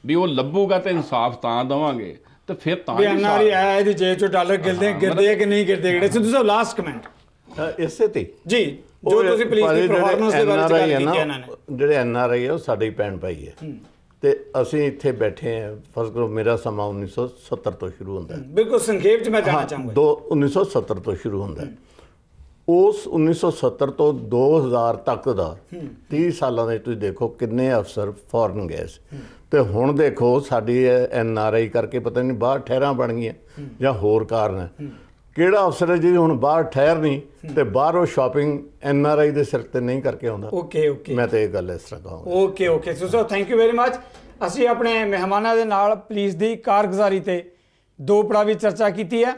ਵੀ ਉਹ ਲੱਭੂਗਾ ਤੇ ਇਨਸਾਫ ਤਾਂ ਦਵਾਂਗੇ ਤੇ ਫਿਰ ਤਾਂ ਬਿਆਨਾਂ ਵਾਲੀ ਆਇਆ ਇਹਦੀ ਜੇਬ ਚੋਂ ਡਾਲਰ ਗਿਰਦੇ ਗਿਰਦੇ ਕਿ ਨਹੀਂ ਗਿਰਦੇ ਜਿਹੜੇ ਸਿੱਧੂ ਸਾਹਿਬ ਲਾਸਟ ਕਮੈਂਟ ਇਸੇ ਤੇ ਜੀ ਜੋ ਤੁਸੀਂ ਪੁਲਿਸ ਦੀ ਪਰਫਾਰਮੈਂਸ ਦੇ ਬਾਰੇ ਗੱਲ ਕੀਤੀ ਇਹਨਾਂ ਨੇ ਜਿਹੜੇ ਐਨ ਆਰ ਆਈ ਆ ਉਹ ਸਾਡੇ ਹੀ ਪੈਣ ਪਾਈ ਹੈ ਤੇ ਅਸੀਂ ਇੱਥੇ ਬੈਠੇ ਆ ਫਸ ਕਰੋ ਮੇਰਾ ਸਮਾਂ 1970 ਤੋਂ ਸ਼ੁਰੂ ਹੁੰਦਾ ਹੈ ਬਿਲਕੁਲ ਸੰਖੇਪ ਚ ਮੈਂ ਜਾਣਾ ਚਾਹੁੰਗਾ 1970 ਤੋਂ ਸ਼ੁਰੂ ਹੁੰਦਾ ਹੈ ਉਸ 1970 ਤੋਂ 2000 ਤੱਕ ਦਾ 30 ਸਾਲਾਂ ਦੇ ਤੁਸੀਂ ਦੇਖੋ ਕਿੰਨੇ ਅਫਸਰ ਫੋਰਨ ਗਏ ਸੀ ਤੇ ਹੁਣ ਦੇਖੋ ਸਾਡੀ ਐਨ ਆਰ ਆਈ ਕਰਕੇ ਪਤਾ ਨਹੀਂ ਬਾਹਰ ਠਹਿਰਾਂ ਬਣ ਗਈਆਂ ਜਾਂ ਹੋਰ ਕਾਰਨ ਹੈ ਕਿਹੜਾ ਅਫਸਰ ਹੈ ਜਿਹੜੀ ਹੁਣ ਬਾਹਰ ਠਹਿਰ ਨਹੀਂ ਤੇ ਬਾਹਰੋਂ ਸ਼ਾਪਿੰਗ ਐਨ ਆਰ ਆਈ ਦੇ ਸਿਰ ਤੇ ਨਹੀਂ ਕਰਕੇ ਆਉਂਦਾ ਓਕੇ ਓਕੇ ਮੈਂ ਤੇ ਇਹ ਗੱਲ ਇਸ ਤਰ੍ਹਾਂ ਕਹਾਂਗਾ okay okay so so thank you very much ਅਸੀਂ ਆਪਣੇ ਮਹਿਮਾਨਾਂ ਦੇ ਨਾਲ ਪੁਲਿਸ ਦੀ ਕਾਰਗੁਜ਼ਾਰੀ ਤੇ ਦੋ ਪੜਾ ਵੀ ਚਰਚਾ ਕੀਤੀ ਹੈ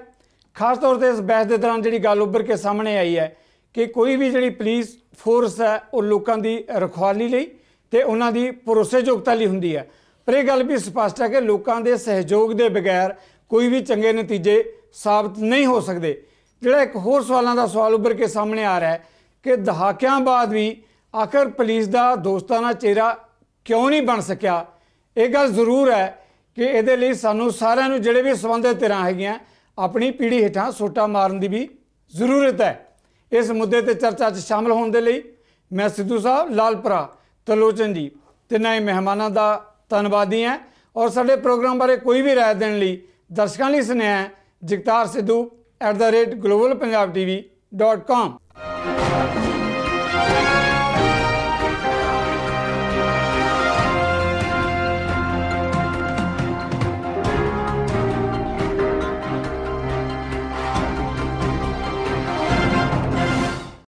ਖਾਸ ਤੌਰ ਤੇ ਇਸ ਬਹਿਸ ਦੇ ਦੌਰਾਨ ਜਿਹੜੀ ਗੱਲ ਉੱਭਰ ਕੇ ਸਾਹਮਣੇ ਆਈ ਹੈ ਕਿ ਕੋਈ ਵੀ ਜਿਹੜੀ ਪੁਲਿਸ ਫੋਰਸ ਹੈ ਉਹ ਲੋਕਾਂ ਦੀ ਰਖਵਾਲੀ ਲਈ ਤੇ ਉਹਨਾਂ ਦੀ ਭਰੋਸੇਯੋਗਤਾ ਲਈ ਹੁੰਦੀ ਹੈ ਪਰ ਇਹ ਗੱਲ ਵੀ ਸਪਸ਼ਟ ਹੈ ਕਿ ਲੋਕਾਂ ਦੇ ਸਹਿਯੋਗ ਦੇ ਬਿਨਾਂ ਕੋਈ ਵੀ ਚੰਗੇ ਨਤੀਜੇ ਸਾਬਤ ਨਹੀਂ ਹੋ ਸਕਦੇ ਜਿਹੜਾ ਇੱਕ ਹੋਰ ਸਵਾਲਾਂ ਦਾ ਸਵਾਲ ਉੱਭਰ ਕੇ ਸਾਹਮਣੇ ਆ ਰਿਹਾ ਹੈ ਕਿ ਦਹਾਕਿਆਂ ਬਾਅਦ ਵੀ ਆਖਰ ਪੁਲਿਸ ਦਾ ਦੋਸਤਾਨਾ ਚਿਹਰਾ ਕਿਉਂ ਨਹੀਂ ਬਣ ਸਕਿਆ ਇਹ ਗੱਲ ਜ਼ਰੂਰ ਹੈ ਕਿ ਇਹਦੇ ਲਈ ਸਾਨੂੰ ਸਾਰਿਆਂ ਨੂੰ ਜਿਹੜੇ ਵੀ ਸੰਬੰਧਿਤ ਤਰ੍ਹਾਂ ਹੈਗੀਆਂ ਆਪਣੀ ਪੀੜ੍ਹੀ ਹੇਠਾਂ ਸੋਟਾ ਮਾਰਨ ਦੀ ਵੀ ਜ਼ਰੂਰਤ ਹੈ ਇਸ ਮੁੱਦੇ ਤੇ ਚਰਚਾ 'ਚ ਸ਼ਾਮਲ ਹੋਣ ਦੇ ਲਈ ਮੈਂ ਸਿੱਧੂ ਸਾਹਿਬ ਲਾਲਪਰਾ ਤਲੋਚਨ ਜੀ ਤਿੰਨਾਂ ਹੀ ਮਹਿਮਾਨਾਂ ਦਾ ਧੰਨਵਾਦੀ ਹਾਂ ਔਰ ਸਾਡੇ ਪ੍ਰੋਗਰਾਮ ਬਾਰੇ ਕੋਈ ਵੀ ਰਾਏ ਦੇਣ ਲਈ ਦਰਸ਼ਕਾਂ ਲਈ ਸੁਨੇਹਾ ਜਗਤਾਰ ਸਿੱਧੂ @globalpunjabtv.com